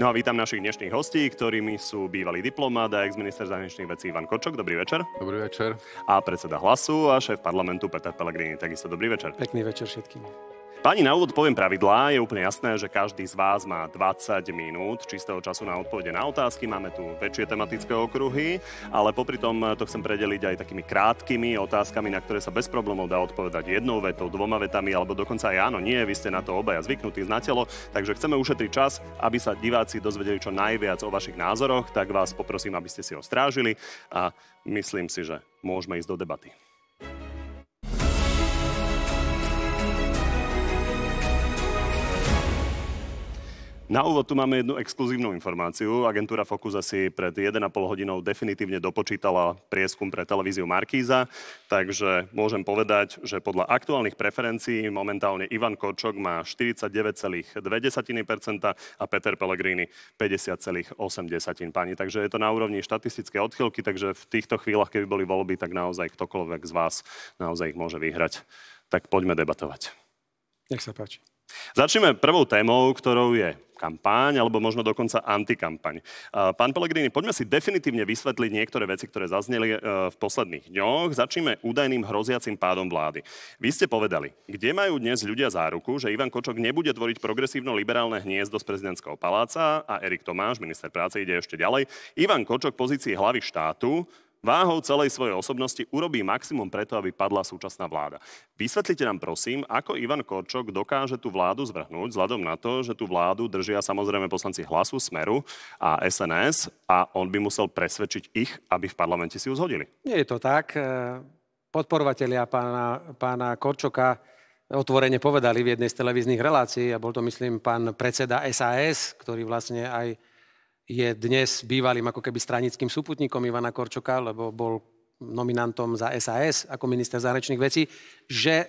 No a vítam našich dnešných hostí, ktorými sú bývalý diplomát a ex-minister zahraničných vecí Ivan Kočok. Dobrý večer. Dobrý večer. A predseda hlasu a šéf parlamentu Peter Pellegrini. Takisto dobrý večer. Pekný večer všetkým. Pani, na úvod poviem pravidlá. Je úplne jasné, že každý z vás má 20 minút čistého času na odpovede na otázky. Máme tu väčšie tematické okruhy, ale popri tom to chcem predeliť aj takými krátkými otázkami, na ktoré sa bez problémov dá odpovedať jednou vetou, dvoma vetami, alebo dokonca aj áno, nie, vy ste na to obaja zvyknutí, znatelo. takže chceme ušetriť čas, aby sa diváci dozvedeli čo najviac o vašich názoroch, tak vás poprosím, aby ste si ho strážili a myslím si, že môžeme ísť do debaty. Na úvod tu máme jednu exkluzívnu informáciu. Agentúra Focus asi pred 1,5 hodinou definitívne dopočítala prieskum pre televíziu Markíza, takže môžem povedať, že podľa aktuálnych preferencií momentálne Ivan Korčok má 49,2% a Peter Pellegrini 50,8%. Pani, takže je to na úrovni štatistické odchylky, takže v týchto chvíľach, keby boli voľby, tak naozaj ktokoľvek z vás naozaj ich môže vyhrať. Tak poďme debatovať. Nech sa páči. Začneme prvou témou, ktorou je kampaň, alebo možno dokonca antikampaň. E, pán Pellegrini, poďme si definitívne vysvetliť niektoré veci, ktoré zazneli e, v posledných dňoch. Začneme údajným hroziacim pádom vlády. Vy ste povedali, kde majú dnes ľudia záruku, že Ivan Kočok nebude tvoriť progresívno-liberálne hniezdo z prezidentského paláca a Erik Tomáš, minister práce, ide ešte ďalej. Ivan Kočok pozícii hlavy štátu váhou celej svojej osobnosti urobí maximum preto, aby padla súčasná vláda. Vysvetlite nám prosím, ako Ivan Korčok dokáže tú vládu zvrhnúť, vzhľadom na to, že tú vládu držia samozrejme poslanci Hlasu, Smeru a SNS a on by musel presvedčiť ich, aby v parlamente si ju zhodili. Nie je to tak. E, podporovatelia pána, pána Korčoka otvorene povedali v jednej z televíznych relácií, a bol to, myslím, pán predseda SAS, ktorý vlastne aj je dnes bývalým ako keby stranickým súputníkom Ivana Korčoka, lebo bol nominantom za SAS ako minister zahraničných vecí, že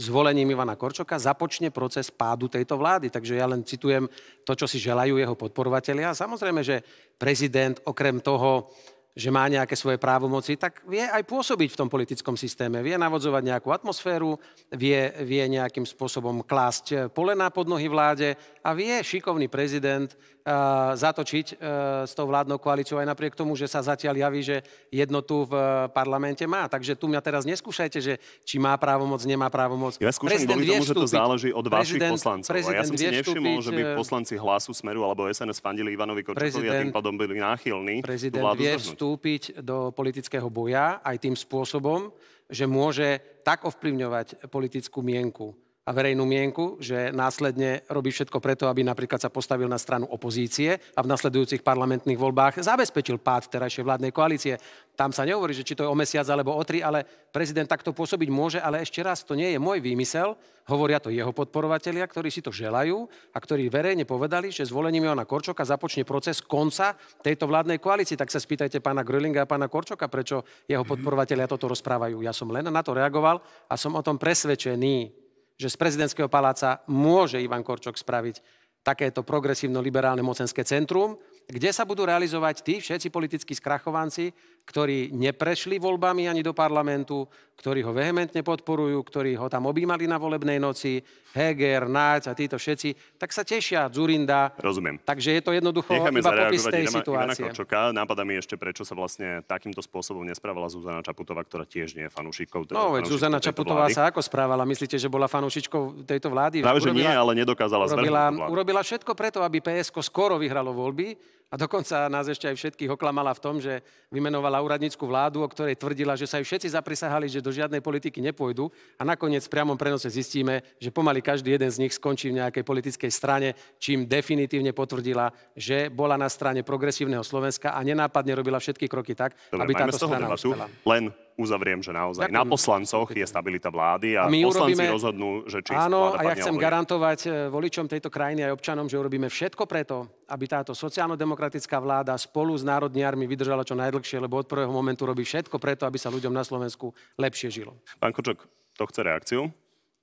zvolením Ivana Korčoka započne proces pádu tejto vlády. Takže ja len citujem to, čo si želajú jeho podporovatelia. Samozrejme, že prezident okrem toho, že má nejaké svoje právomoci, tak vie aj pôsobiť v tom politickom systéme. Vie navodzovať nejakú atmosféru, vie, vie nejakým spôsobom klásť polena pod nohy vláde, a vie šikovný prezident uh, zatočiť uh, s tou vládnou koalíciou aj napriek tomu, že sa zatiaľ javí, že jednotu v uh, parlamente má. Takže tu mňa teraz neskúšajte, že či má právomoc, nemá právomoc. Ja skúšam prezident kvôli tomu, že to záleží od prezident, vašich poslancov. Prezident ja som si nevšimol, že by poslanci hlasu Smeru alebo SNS fandili Ivanovi Kočokovi a tým pádom byli náchylní. Prezident vie vstúpiť do politického boja aj tým spôsobom, že môže tak ovplyvňovať politickú mienku a verejnú mienku, že následne robí všetko preto, aby napríklad sa postavil na stranu opozície a v nasledujúcich parlamentných voľbách zabezpečil pád terajšej vládnej koalície. Tam sa nehovorí, že či to je o mesiac alebo o tri, ale prezident takto pôsobiť môže, ale ešte raz, to nie je môj výmysel, hovoria to jeho podporovatelia, ktorí si to želajú a ktorí verejne povedali, že zvolením Jona Korčoka započne proces konca tejto vládnej koalície. Tak sa spýtajte pána Grölinga a pána Korčoka, prečo jeho mhm. podporovatelia toto rozprávajú. Ja som len na to reagoval a som o tom presvedčený že z prezidentského paláca môže Ivan Korčok spraviť takéto progresívno-liberálne mocenské centrum, kde sa budú realizovať tí všetci politickí skrachovanci, ktorí neprešli voľbami ani do parlamentu, ktorí ho vehementne podporujú, ktorí ho tam objímali na volebnej noci, Heger, Náč a títo všetci, tak sa tešia Zurinda. Rozumiem. Takže je to jednoducho Necháme iba popis tej situácie. Ivana Nápada mi ešte, prečo sa vlastne takýmto spôsobom nespravala Zuzana Čaputová, ktorá tiež nie je fanúšikou. Teda no, veď Zuzana Čaputová sa ako správala? Myslíte, že bola fanúšičkou tejto vlády? Práve, že nie, ale nedokázala urobila, urobila všetko preto, aby PSK skoro vyhralo voľby, a dokonca nás ešte aj všetkých oklamala v tom, že vymenovala úradnícku vládu, o ktorej tvrdila, že sa ju všetci zaprisahali, že do žiadnej politiky nepôjdu a nakoniec v priamom prenose zistíme, že pomaly každý jeden z nich skončí v nejakej politickej strane, čím definitívne potvrdila, že bola na strane progresívneho Slovenska a nenápadne robila všetky kroky tak, Dobre, aby táto strana debatu, Len uzavriem, že naozaj Ďakujem. na poslancoch je stabilita vlády a, a my poslanci urobíme... rozhodnú, že či Áno, a ja chcem alebo garantovať eh, voličom tejto krajiny aj občanom, že urobíme všetko preto, aby táto sociálno-demokratická vláda spolu s národniarmi vydržala čo najdlhšie, lebo od prvého momentu robí všetko preto, aby sa ľuďom na Slovensku lepšie žilo. Pán Kočok, to chce reakciu?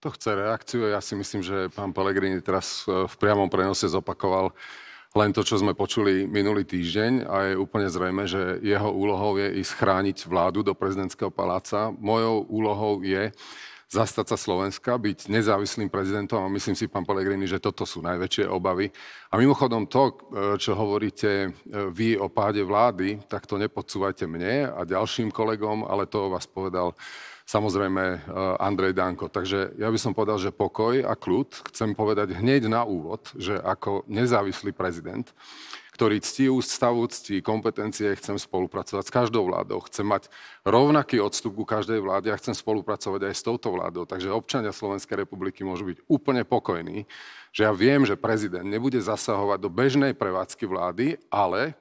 To chce reakciu. Ja si myslím, že pán Pelegrini teraz eh, v priamom prenose zopakoval len to, čo sme počuli minulý týždeň a je úplne zrejme, že jeho úlohou je ísť chrániť vládu do prezidentského paláca. Mojou úlohou je zastať sa Slovenska, byť nezávislým prezidentom a myslím si, pán Pellegrini, že toto sú najväčšie obavy. A mimochodom to, čo hovoríte e, vy o páde vlády, tak to nepodsúvajte mne a ďalším kolegom, ale to vás povedal samozrejme e, Andrej Danko. Takže ja by som povedal, že pokoj a kľud. Chcem povedať hneď na úvod, že ako nezávislý prezident, ktorý ctí ústavu, ctí kompetencie, chcem spolupracovať s každou vládou, chcem mať rovnaký odstup ku každej vláde a chcem spolupracovať aj s touto vládou. Takže občania Slovenskej republiky môžu byť úplne pokojní, že ja viem, že prezident nebude zasahovať do bežnej prevádzky vlády, ale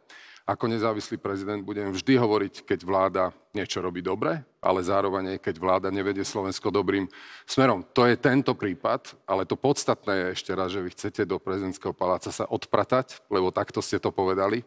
ako nezávislý prezident budem vždy hovoriť, keď vláda niečo robí dobre, ale zároveň aj, keď vláda nevedie Slovensko dobrým smerom. To je tento prípad, ale to podstatné je ešte raz, že vy chcete do prezidentského paláca sa odpratať, lebo takto ste to povedali.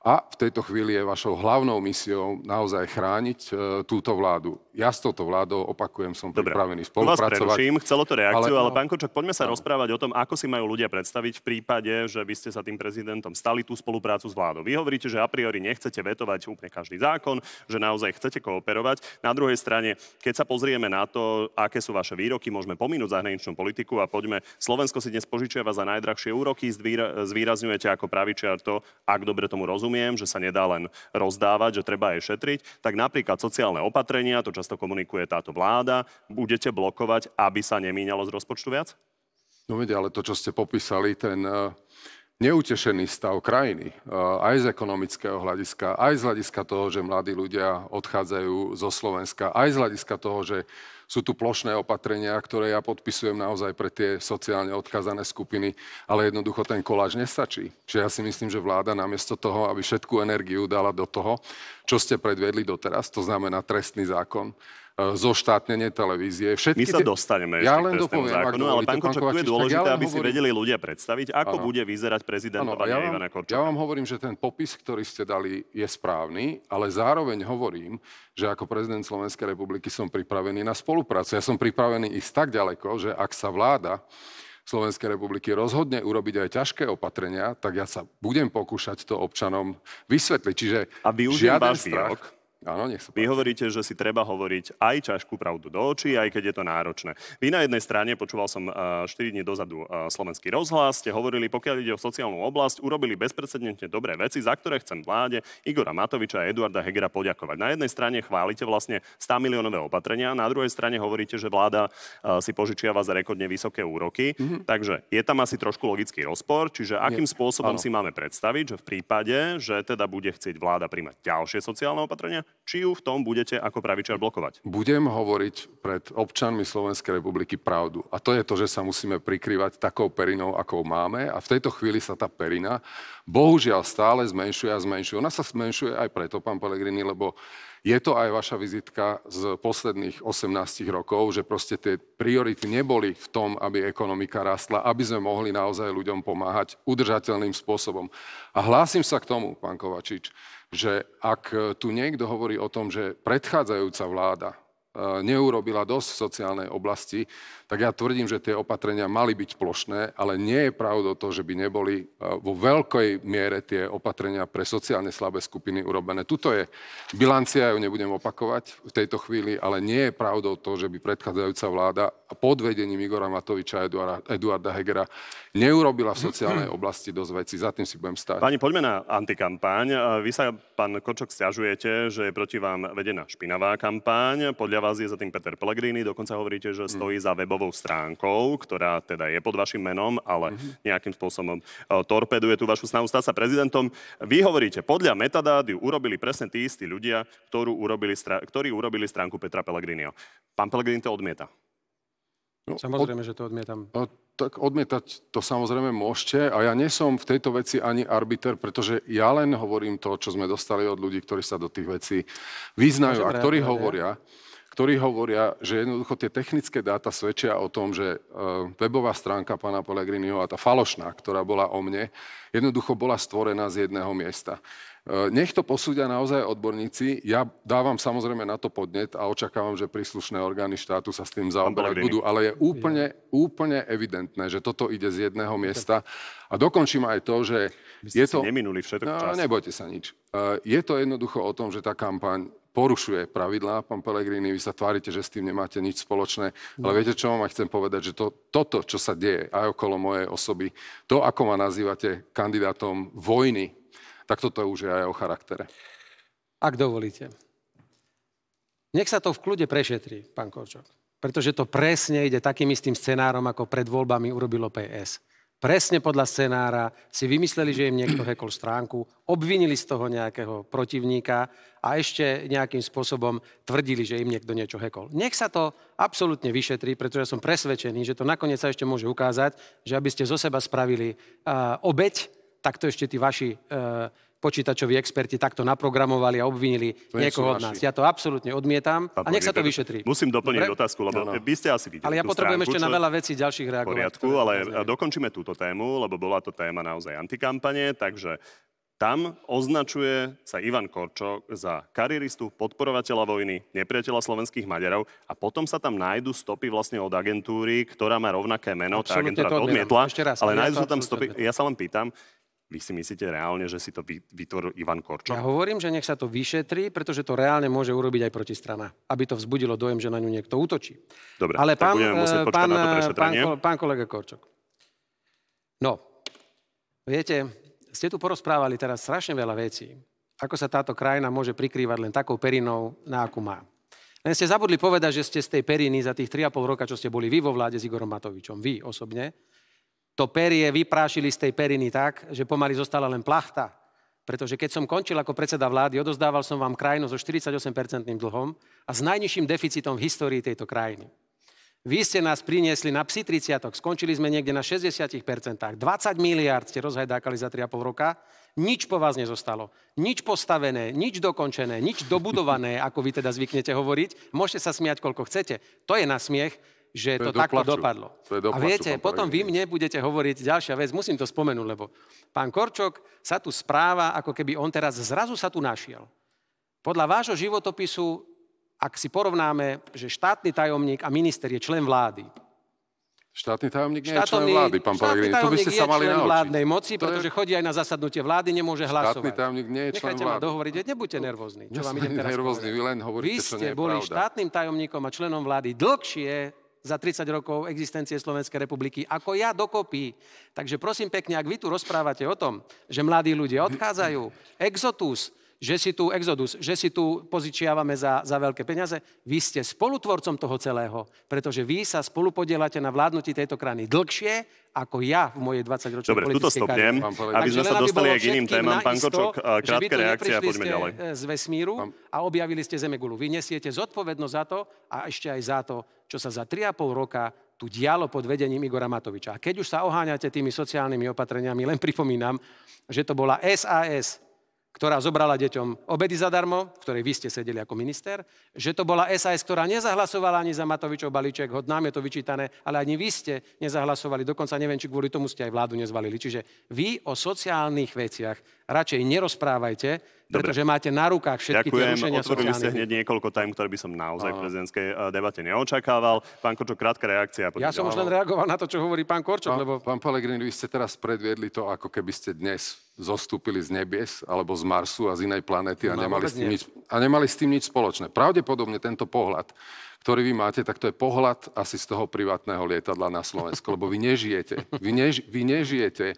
A v tejto chvíli je vašou hlavnou misiou naozaj chrániť e, túto vládu. Ja s touto vládou, opakujem, som Dobre. pripravený spolupracovať. Vás preruším, chcelo to reakciu, ale, ale no. pán Kočak, poďme sa no. rozprávať o tom, ako si majú ľudia predstaviť v prípade, že by ste sa tým prezidentom stali tú spoluprácu s vládou. Vy hovoríte, že a priori nechcete vetovať úplne každý zákon, že naozaj chcete kooperovať. Na druhej strane, keď sa pozrieme na to, aké sú vaše výroky, môžeme pominúť zahraničnú politiku a poďme. Slovensko si dnes požičiava za najdrahšie úroky, zvýrazňujete ako pravičiar to, ak dobre tomu rozumiem rozumiem, že sa nedá len rozdávať, že treba aj šetriť, tak napríklad sociálne opatrenia, to často komunikuje táto vláda, budete blokovať, aby sa nemínalo z rozpočtu viac? No vedia, ale to, čo ste popísali, ten uh neutešený stav krajiny, eh, aj z ekonomického hľadiska, aj z hľadiska toho, že mladí ľudia odchádzajú zo Slovenska, aj z hľadiska toho, že sú tu plošné opatrenia, ktoré ja podpisujem naozaj pre tie sociálne odkázané skupiny, ale jednoducho ten koláž nestačí. Čiže ja si myslím, že vláda namiesto toho, aby všetkú energiu dala do toho, čo ste predvedli doteraz, to znamená trestný zákon, E, zoštátnenie televízie. Všetky My sa tie... dostaneme ja len dopoviem, zákonu, ale pán Kočak, tu je dôležité, ja aby hovorím... si vedeli ľudia predstaviť, ako ano. bude vyzerať prezidentovanie ja Ivana Korčoka. Ja vám hovorím, že ten popis, ktorý ste dali, je správny, ale zároveň hovorím, že ako prezident Slovenskej republiky som pripravený na spoluprácu. Ja som pripravený ísť tak ďaleko, že ak sa vláda Slovenskej republiky rozhodne urobiť aj ťažké opatrenia, tak ja sa budem pokúšať to občanom vysvetliť. Čiže a žiaden strach, výrok Áno, nech sa Vy hovoríte, že si treba hovoriť aj ťažkú pravdu do očí, aj keď je to náročné. Vy na jednej strane, počúval som 4 e, dní dozadu e, slovenský rozhlas, ste hovorili, pokiaľ ide o sociálnu oblasť, urobili bezprecedentne dobré veci, za ktoré chcem vláde Igora Matoviča a Eduarda Hegera poďakovať. Na jednej strane chválite vlastne 100 miliónové opatrenia, na druhej strane hovoríte, že vláda e, si požičiava za rekordne vysoké úroky. Mm-hmm. Takže je tam asi trošku logický rozpor, čiže akým Nie. spôsobom áno. si máme predstaviť, že v prípade, že teda bude chcieť vláda príjmať ďalšie sociálne opatrenia, či ju v tom budete ako pravičar blokovať. Budem hovoriť pred občanmi Slovenskej republiky pravdu. A to je to, že sa musíme prikrývať takou perinou, akou máme. A v tejto chvíli sa tá perina bohužiaľ stále zmenšuje a zmenšuje. Ona sa zmenšuje aj preto, pán Pellegrini, lebo je to aj vaša vizitka z posledných 18 rokov, že proste tie priority neboli v tom, aby ekonomika rastla, aby sme mohli naozaj ľuďom pomáhať udržateľným spôsobom. A hlásim sa k tomu, pán Kovačič že ak e, tu niekto hovorí o tom, že predchádzajúca vláda e, neurobila dosť v sociálnej oblasti, tak ja tvrdím, že tie opatrenia mali byť plošné, ale nie je pravdou to, že by neboli e, vo veľkej miere tie opatrenia pre sociálne slabé skupiny urobené. Tuto je bilancia, ju nebudem opakovať v tejto chvíli, ale nie je pravdou to, že by predchádzajúca vláda pod vedením Igora Matoviča a Eduarda, Eduarda Hegera neurobila v sociálnej oblasti dosť veci. Za tým si budem stáť. Pani, poďme na antikampáň. E, vy sa, pán Kočok, stiažujete, že je proti vám vedená špinavá kampáň. Podľa vás je za tým Peter Pellegrini. Dokonca hovoríte, že hm. stojí za webov webovou stránkou, ktorá teda je pod vašim menom, ale mm-hmm. nejakým spôsobom e, torpeduje tú vašu snahu stať sa prezidentom. Vy hovoríte, podľa metadát ju urobili presne tí istí ľudia, ktorú urobili str- ktorí urobili stránku Petra Pellegrinio. Pán Pellegrini to odmieta. No, samozrejme, od, že to odmietam. O, tak odmietať to samozrejme môžete a ja nie som v tejto veci ani arbiter, pretože ja len hovorím to, čo sme dostali od ľudí, ktorí sa do tých vecí vyznajú a ktorí hovoria. Ja ktorí hovoria, že jednoducho tie technické dáta svedčia o tom, že e, webová stránka pána Pellegriniho a tá falošná, ktorá bola o mne, jednoducho bola stvorená z jedného miesta. E, nech to posúdia naozaj odborníci. Ja dávam samozrejme na to podnet a očakávam, že príslušné orgány štátu sa s tým zaoberať budú. Ale je úplne, úplne evidentné, že toto ide z jedného miesta. A dokončím aj to, že... By ste je to... neminuli všetok no, čas. Nebojte sa nič. E, je to jednoducho o tom, že tá kampaň porušuje pravidlá, pán Pelegrini, vy sa tvárite, že s tým nemáte nič spoločné, ale no. viete, čo vám chcem povedať, že to, toto, čo sa deje aj okolo mojej osoby, to, ako ma nazývate kandidátom vojny, tak toto už je aj o charaktere. Ak dovolíte. Nech sa to v kľude prešetrí, pán Korčok. Pretože to presne ide takým istým scenárom, ako pred voľbami urobilo PS presne podľa scenára, si vymysleli, že im niekto hekol stránku, obvinili z toho nejakého protivníka a ešte nejakým spôsobom tvrdili, že im niekto niečo hekol. Nech sa to absolútne vyšetrí, pretože som presvedčený, že to nakoniec sa ešte môže ukázať, že aby ste zo seba spravili uh, obeď, tak to ešte tí vaši uh, počítačoví experti takto naprogramovali a obvinili to niekoho od nás. Ja to absolútne odmietam Pán a nech sa to vyšetrí. Musím doplniť Dobre? otázku, lebo no, no. vy ste asi videli Ale ja potrebujem stránku, ešte čo... na veľa vecí ďalších reagovať. V poriadku, ale dokončíme túto tému, lebo bola to téma naozaj antikampane, takže tam označuje sa Ivan Korčok za karieristu, podporovateľa vojny, nepriateľa slovenských Maďarov a potom sa tam nájdu stopy vlastne od agentúry, ktorá má rovnaké meno, absolutne tá agentúra to odmietla, ale nájdú sa tam stopy. Ja sa len pýtam, vy si myslíte reálne, že si to vytvoril Ivan Korčok? Ja hovorím, že nech sa to vyšetrí, pretože to reálne môže urobiť aj protistrana, aby to vzbudilo dojem, že na ňu niekto útočí. Dobre, Ale pán, eh, pán, eh, pán, pán kolega Korčok. No, viete, ste tu porozprávali teraz strašne veľa vecí, ako sa táto krajina môže prikrývať len takou perinou, na akú má. Len ste zabudli povedať, že ste z tej periny za tých 3,5 roka, čo ste boli vy vo vláde s Igorom Matovičom, vy osobne, to perie vyprášili z tej periny tak, že pomaly zostala len plachta. Pretože keď som končil ako predseda vlády, odozdával som vám krajinu so 48-percentným dlhom a s najnižším deficitom v histórii tejto krajiny. Vy ste nás priniesli na psi 30 skončili sme niekde na 60%, 20 miliard ste rozhajdákali za 3,5 roka, nič po vás nezostalo, nič postavené, nič dokončené, nič dobudované, ako vy teda zvyknete hovoriť, môžete sa smiať, koľko chcete, to je na smiech, že to, to takto plaču. dopadlo. To do plaču, a viete, pán potom vy mne budete hovoriť ďalšia vec, musím to spomenúť, lebo pán Korčok sa tu správa, ako keby on teraz zrazu sa tu našiel. Podľa vášho životopisu, ak si porovnáme, že štátny tajomník a minister je člen vlády, Štátny tajomník nie je člen vlády, pán Pellegrini. To by ste sa mali naučiť. vládnej moci, to pretože je... chodí aj na zasadnutie vlády, nemôže štátny hlasovať. Štátny tajomník nie je člen vlády. Nechajte ma nebuďte nervózni. Čo vám idem teraz nervózny, vy len hovoríte, Vy ste boli pravda. štátnym tajomníkom a členom vlády dlhšie za 30 rokov existencie Slovenskej republiky, ako ja dokopy. Takže prosím pekne, ak vy tu rozprávate o tom, že mladí ľudia odchádzajú, exotus, že si tu exodus, že si tu pozičiavame za, za veľké peniaze. Vy ste spolutvorcom toho celého, pretože vy sa spolupodielate na vládnutí tejto krajiny dlhšie ako ja v mojej 20-ročnej Dobre, tuto stopnem, aby sme sa dostali k iným témam. Pán Kočok, krátka reakcia, poďme ďalej. Z vesmíru a objavili ste Zemegulu. Vy nesiete zodpovednosť za to a ešte aj za to, čo sa za 3,5 roka tu dialo pod vedením Igora Matoviča. A keď už sa oháňate tými sociálnymi opatreniami, len pripomínam, že to bola SAS, ktorá zobrala deťom obedy zadarmo, v ktorej vy ste sedeli ako minister, že to bola SAS, ktorá nezahlasovala ani za Matovičov balíček, hod nám je to vyčítané, ale ani vy ste nezahlasovali, dokonca neviem, či kvôli tomu ste aj vládu nezvalili. Čiže vy o sociálnych veciach radšej nerozprávajte, pretože máte na rukách všetky Ďakujem. tie rušenia Otvorili ste hneď niekoľko tém, ktoré by som naozaj v prezidentskej eh, debate neočakával. Pán Korčok, krátka reakcia. ja som už len reagoval na to, čo hovorí pán Korčok, pán, lebo... Pán Pellegrini, vy ste teraz predviedli to, ako keby ste dnes zostúpili z nebies alebo z Marsu a z inej planety a, no, nemali s tým nič, a nemali s tým nič spoločné. Pravdepodobne tento pohľad, ktorý vy máte, tak to je pohľad asi z toho privátneho lietadla na Slovensko, lebo vy nežijete. Vy, než, vy nežijete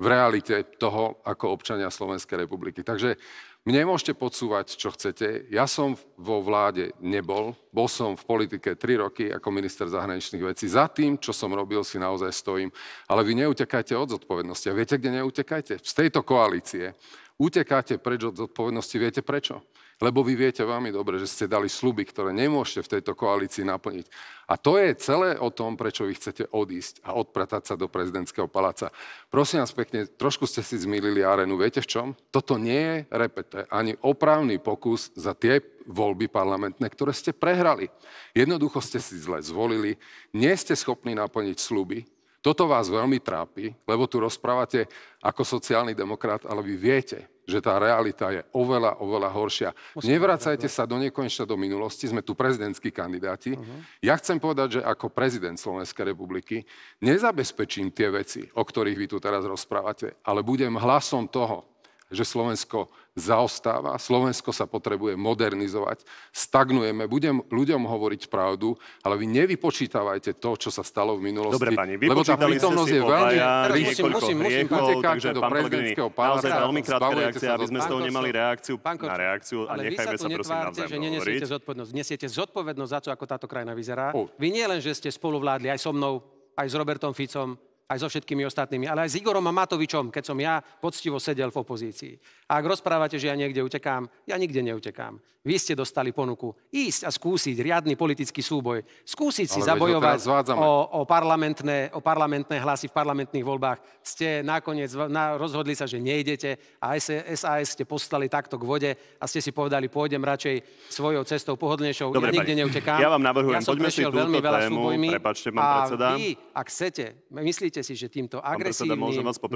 v realite toho, ako občania Slovenskej republiky. Takže mne môžete podsúvať, čo chcete. Ja som vo vláde nebol. Bol som v politike tri roky ako minister zahraničných vecí. Za tým, čo som robil, si naozaj stojím. Ale vy neutekajte od zodpovednosti. A viete, kde neutekajte? Z tejto koalície. Utekáte preč od zodpovednosti. Viete prečo? Lebo vy viete veľmi dobre, že ste dali sluby, ktoré nemôžete v tejto koalícii naplniť. A to je celé o tom, prečo vy chcete odísť a odpratať sa do prezidentského paláca. Prosím vás pekne, trošku ste si zmýlili Arenu Viete v čom? Toto nie je, repete, ani oprávny pokus za tie voľby parlamentné, ktoré ste prehrali. Jednoducho ste si zle zvolili, nie ste schopní naplniť sluby, toto vás veľmi trápi, lebo tu rozprávate ako sociálny demokrat, ale vy viete, že tá realita je oveľa, oveľa horšia. Musím Nevracajte sa do nekonečna do minulosti, sme tu prezidentskí kandidáti. Uh-huh. Ja chcem povedať, že ako prezident Slovenskej republiky nezabezpečím tie veci, o ktorých vy tu teraz rozprávate, ale budem hlasom toho, že Slovensko zaostáva, Slovensko sa potrebuje modernizovať, stagnujeme, budem ľuďom hovoriť pravdu, ale vy nevypočítavajte to, čo sa stalo v minulosti. Dobre, pani, lebo tá prítomnosť je veľmi rýchla. musím, musím, musím, do prezidentského pána. Naozaj veľmi krátka reakcia, aby sme z toho nemali reakciu na reakciu a nechajme sa prosím navzájom že nenesiete zodpovednosť. Nesiete zodpovednosť za to, ako táto krajina vyzerá. Vy nie len, že ste spoluvládli aj so mnou, aj s Robertom Ficom, aj so všetkými ostatnými, ale aj s Igorom a Matovičom, keď som ja poctivo sedel v opozícii. A ak rozprávate, že ja niekde utekám, ja nikde neutekám. Vy ste dostali ponuku ísť a skúsiť riadny politický súboj, skúsiť si zabojovať o, o, parlamentné, o parlamentné hlasy v parlamentných voľbách. Ste nakoniec na, rozhodli sa, že nejdete a SAS e, ste poslali takto k vode a ste si povedali, pôjdem radšej svojou cestou pohodlnejšou, Dobre, ja nikde neutekám. Ja vám navrhujem, ja poďme si túto veľmi tému, veľa súbojmi, pán predseda. A vy, ak chcete, myslíte Myslíte si, že týmto agresívnym,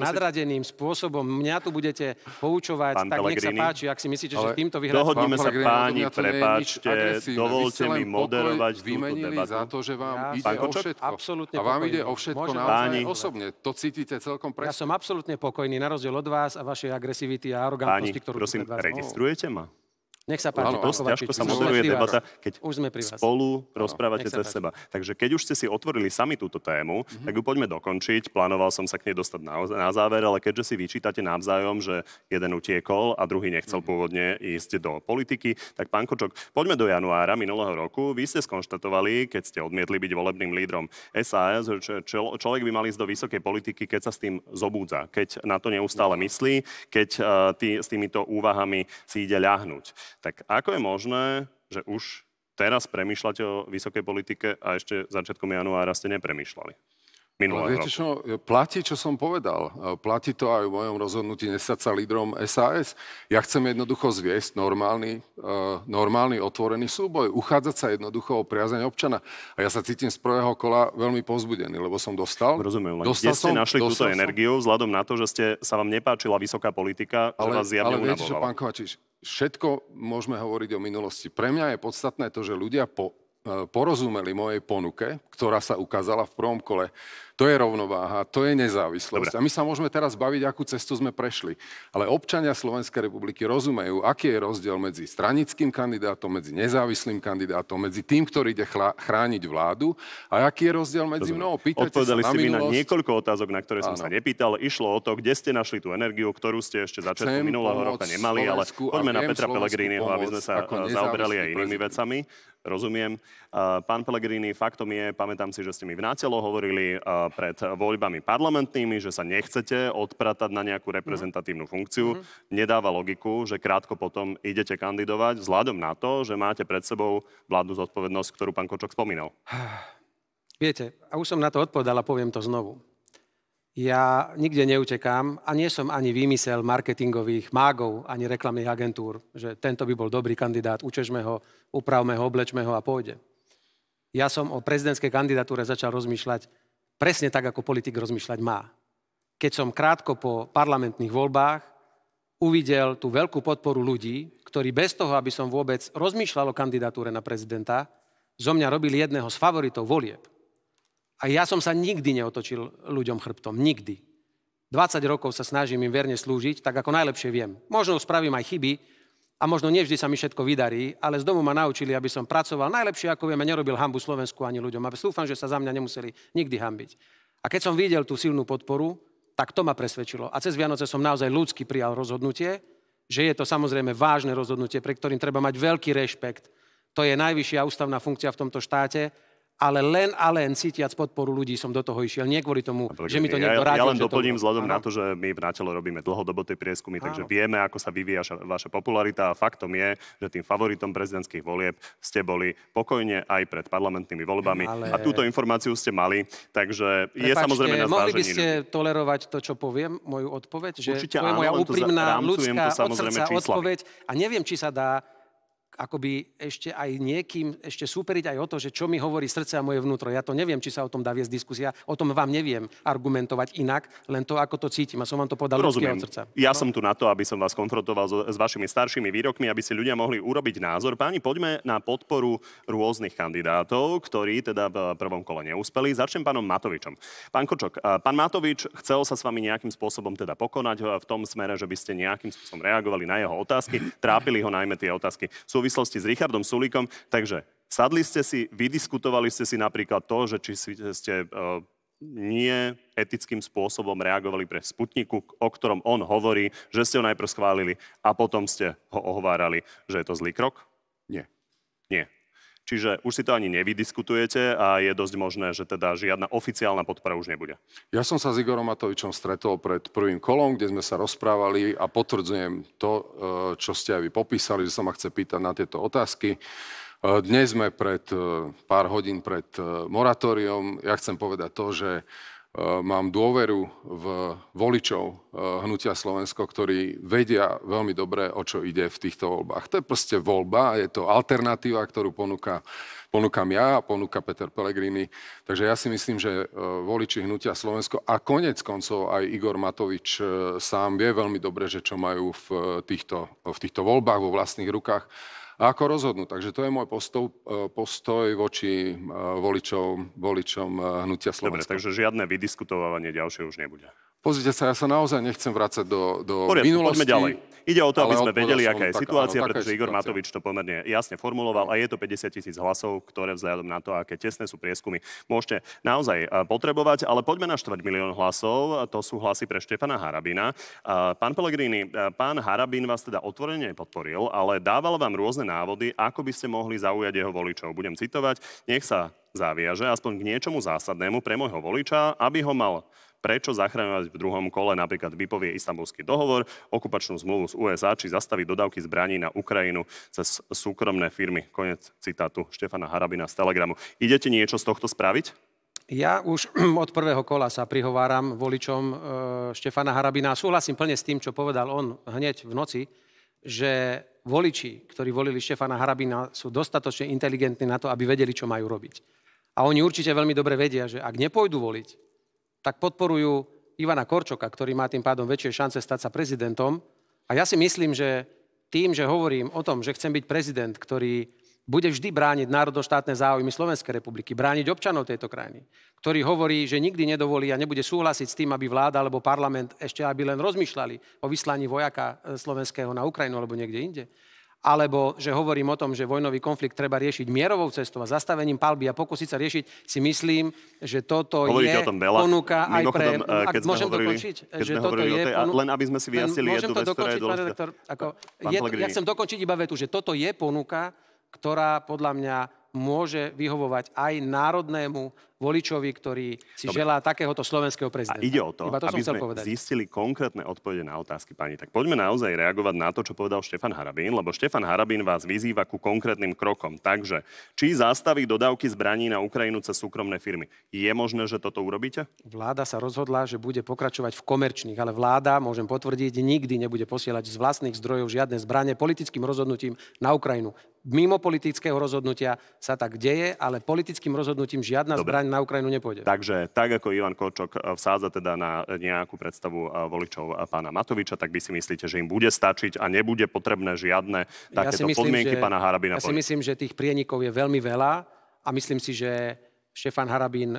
nadradeným spôsobom mňa tu budete poučovať, pán tak Pellegrini. nech sa páči, ak si myslíte, že týmto vyhrá... Dohodnime sa, páni, prepáčte, dovolte mi moderovať túto debatu. za to, že vám ja ide o všetko. Absolútne a vám pokojný. ide o všetko Môžem naozaj páni. osobne. To cítite celkom presne. Ja som absolútne pokojný, na rozdiel od vás a vašej agresivity a arogantnosti, ktorú tu predvádzate. prosím, registrujete ma? Nech sa páči. no, dosť ťažko sa moderuje debata, keď už sme pri vás. spolu rozprávate cez seba. Takže keď už ste si otvorili sami túto tému, mm-hmm. tak ju poďme dokončiť. Plánoval som sa k nej dostať na, na záver, ale keďže si vyčítate navzájom, že jeden utiekol a druhý nechcel mm-hmm. pôvodne ísť do politiky, tak pán Kočok, poďme do januára minulého roku. Vy ste skonštatovali, keď ste odmietli byť volebným lídrom SAS, že čo, človek by mal ísť do vysokej politiky, keď sa s tým zobúdza, keď na to neustále myslí, keď uh, eh, tý, s týmito úvahami si ide ľahnuť. Tak ako je možné, že už teraz premýšľate o vysokej politike a ešte začiatkom januára ste nepremýšľali? Minulého viete roku. čo, platí, čo som povedal. E, platí to aj v mojom rozhodnutí nestať sa lídrom SAS. Ja chcem jednoducho zviesť normálny, uh, normálny otvorený súboj. Uchádzať sa jednoducho o priazeň občana. A ja sa cítim z prvého kola veľmi pozbudený, lebo som dostal... Rozumiem, len dostal kde ste som, našli túto energiu vzhľadom na to, že ste, sa vám nepáčila vysoká politika, ale, že vás zjavne ale viete čo, pán Kovačiš, všetko môžeme hovoriť o minulosti. Pre mňa je podstatné to, že ľudia po E, porozumeli mojej ponuke, ktorá sa ukázala v prvom kole. To je rovnováha, to je nezávislosť. Dobre. A my sa môžeme teraz baviť, akú cestu sme prešli. Ale občania Slovenskej republiky rozumejú, aký je rozdiel medzi stranickým kandidátom, medzi nezávislým kandidátom, medzi tým, ktorý ide chrániť vládu a aký je rozdiel medzi mnou. Pýtate Odpovedali ste mi na niekoľko otázok, na ktoré som sa nepýtal. Išlo o to, kde ste našli tú energiu, ktorú ste ešte začiatku minulého roka nemali, ale poďme na Petra Pellegriniho, aby sme sa e, zaoberali aj inými vecami. Rozumiem. E, pán Pellegrini, faktom je, pamätám si, že ste mi v nácelo hovorili e, pred voľbami parlamentnými, že sa nechcete odpratať na nejakú mhm. reprezentatívnu funkciu. Mm-hmm. Nedáva logiku, že krátko potom idete kandidovať vzhľadom na to, že máte pred sebou vládnu zodpovednosť, ktorú pán Kočok spomínal. Viete, a už som na to odpovedal a poviem to znovu. Ja nikde neutekám a nie som ani výmysel marketingových mágov, ani reklamných agentúr, že tento by bol dobrý kandidát, učežme ho, upravme ho, oblečme ho a pôjde. Ja som o prezidentskej kandidatúre začal rozmýšľať presne tak, ako politik rozmýšľať má. Keď som krátko po parlamentných voľbách uvidel tú veľkú podporu ľudí, ktorí bez toho, aby som vôbec rozmýšľal o kandidatúre na prezidenta, zo mňa robili jedného z favoritov volieb a ja som sa nikdy neotočil ľuďom chrbtom. Nikdy. 20 rokov sa snažím im verne slúžiť, tak ako najlepšie viem. Možno spravím aj chyby a možno nevždy sa mi všetko vydarí, ale z domu ma naučili, aby som pracoval najlepšie, ako viem, a nerobil hambu Slovensku ani ľuďom. A dúfam, že sa za mňa nemuseli nikdy hambiť. A keď som videl tú silnú podporu, tak to ma presvedčilo. A cez Vianoce som naozaj ľudsky prijal rozhodnutie, že je to samozrejme vážne rozhodnutie, pre ktorým treba mať veľký rešpekt. To je najvyššia ústavná funkcia v tomto štáte ale len a len cítiac podporu ľudí som do toho išiel. Nie kvôli tomu, Dobre, že mi to niekto ja, Ja len doplním vzhľadom na to, že my v Natelo robíme dlhodobo tie prieskumy, áno. takže vieme, ako sa vyvíja vaša popularita a faktom je, že tým favoritom prezidentských volieb ste boli pokojne aj pred parlamentnými voľbami ale... a túto informáciu ste mali, takže Prepačte, je samozrejme na mohli by ste ľudí. tolerovať to, čo poviem, moju odpoveď, že Určite to je áno, moja úprimná ľudská od srdca odpoveď a neviem, či sa dá akoby ešte aj niekým, ešte súperiť aj o to, že čo mi hovorí srdce a moje vnútro. Ja to neviem, či sa o tom dá viesť diskusia, o tom vám neviem argumentovať inak, len to, ako to cítim. A som vám to povedal Rozumiem. od srdca. Ja no? som tu na to, aby som vás konfrontoval so, s vašimi staršími výrokmi, aby si ľudia mohli urobiť názor. Páni, poďme na podporu rôznych kandidátov, ktorí teda v prvom kole neúspeli. Začnem pánom Matovičom. Pán Kočok, pán Matovič chcel sa s vami nejakým spôsobom teda pokonať e, v tom smere, že by ste nejakým spôsobom reagovali na jeho otázky. Trápili ho najmä tie otázky. Sú súvislosti s Richardom Sulíkom. Takže sadli ste si, vydiskutovali ste si napríklad to, že či ste uh, nie etickým spôsobom reagovali pre Sputniku, o ktorom on hovorí, že ste ho najprv schválili a potom ste ho ohovárali, že je to zlý krok? Nie. Nie. Čiže už si to ani nevydiskutujete a je dosť možné, že teda žiadna oficiálna podpora už nebude. Ja som sa s Igorom Matovičom stretol pred prvým kolom, kde sme sa rozprávali a potvrdzujem to, e, čo ste aj vy popísali, že sa ma chce pýtať na tieto otázky. E, dnes sme pred e, pár hodín pred moratóriom. Ja chcem povedať to, že Eh, mám dôveru v voličov eh, Hnutia Slovensko, ktorí vedia veľmi dobre, o čo ide v týchto voľbách. To je proste voľba, je to alternatíva, ktorú ponúka, ponúkam ja a ponúka Peter Pellegrini. Takže ja si myslím, že eh, voliči Hnutia Slovensko a konec koncov aj Igor Matovič sám vie veľmi dobre, že čo majú v týchto, v týchto voľbách vo vlastných rukách a ako rozhodnú. Takže to je môj postoj, e, postoj voči voličov, e, voličom e, hnutia Slovenska. Dobre, takže žiadne vydiskutovanie ďalšie už nebude. Pozrite sa, ja sa naozaj nechcem vrácať do, do Poriadne, minulosti. Poďme ďalej. Ide o to, aby sme vedeli, aká je tak, situácia, áno, pretože je Igor situácia. Matovič to pomerne jasne formuloval a je to 50 tisíc hlasov, ktoré vzhľadom na to, aké tesné sú prieskumy, môžete naozaj eh, potrebovať, ale poďme na 4 milión hlasov, to sú hlasy pre Štefana Harabina. Eh, pán Pellegrini, eh, pán Harabin vás teda otvorene nepodporil, ale dával vám rôzne návody, ako by ste mohli zaujať jeho voličov. Budem citovať, nech sa zaviaže aspoň k niečomu zásadnému pre môjho voliča, aby ho mal prečo zachraňovať v druhom kole napríklad vypovie istambulský dohovor, okupačnú zmluvu z USA či zastaviť dodávky zbraní na Ukrajinu cez súkromné firmy. Konec citátu Štefana Harabina z Telegramu. Idete niečo z tohto spraviť? Ja už od prvého kola sa prihováram voličom e, Štefana Harabina a súhlasím plne s tým, čo povedal on hneď v noci, že voliči, ktorí volili Štefana Harabina, sú dostatočne inteligentní na to, aby vedeli, čo majú robiť. A oni určite veľmi dobre vedia, že ak nepôjdu voliť, tak podporujú Ivana Korčoka, ktorý má tým pádom väčšie šance stať sa prezidentom. A ja si myslím, že tým, že hovorím o tom, že chcem byť prezident, ktorý bude vždy brániť národoštátne záujmy Slovenskej republiky, brániť občanov tejto krajiny, ktorý hovorí, že nikdy nedovolí a nebude súhlasiť s tým, aby vláda alebo parlament ešte aby len rozmýšľali o vyslaní vojaka e, slovenského na Ukrajinu alebo niekde inde alebo že hovorím o tom, že vojnový konflikt treba riešiť mierovou cestou a zastavením palby a pokúsiť sa riešiť, si myslím, že toto Hovoríte je o tom veľa. ponuka aj pre... Eh, ak keď môžem hovorili, dokončiť, keď že toto je... Tej, ponu... Len aby sme si vyjasnili hm, jednu vec, ktorá je dôležitá. Redaktor, ako, je, ja chcem dokončiť iba vetu, že toto je ponuka, ktorá podľa mňa môže vyhovovať aj národnému, voličovi, ktorý si Dobre. želá takéhoto slovenského prezidenta. A ide o to, to aby sme povedať. zistili konkrétne odpovede na otázky pani. Tak poďme naozaj reagovať na to, čo povedal Štefan Harabín, lebo Štefan Harabín vás vyzýva ku konkrétnym krokom. Takže, či zastaví dodávky zbraní na Ukrajinu cez súkromné firmy. Je možné, že toto urobíte? Vláda sa rozhodla, že bude pokračovať v komerčných, ale vláda, môžem potvrdiť, nikdy nebude posielať z vlastných zdrojov žiadne zbranie politickým rozhodnutím na Ukrajinu. Mimo politického rozhodnutia sa tak deje, ale politickým rozhodnutím žiadna Dobre. zbraň zbraň na Ukrajinu nepôjde. Takže tak ako Ivan Kočok e, vsádza teda na e, nejakú predstavu e, voličov pána Matoviča, tak vy si myslíte, že im bude stačiť a nebude potrebné žiadne takéto ja myslím, podmienky že, pána Harabina? Ja si myslím, že tých prienikov je veľmi veľa a myslím si, že Štefan Harabín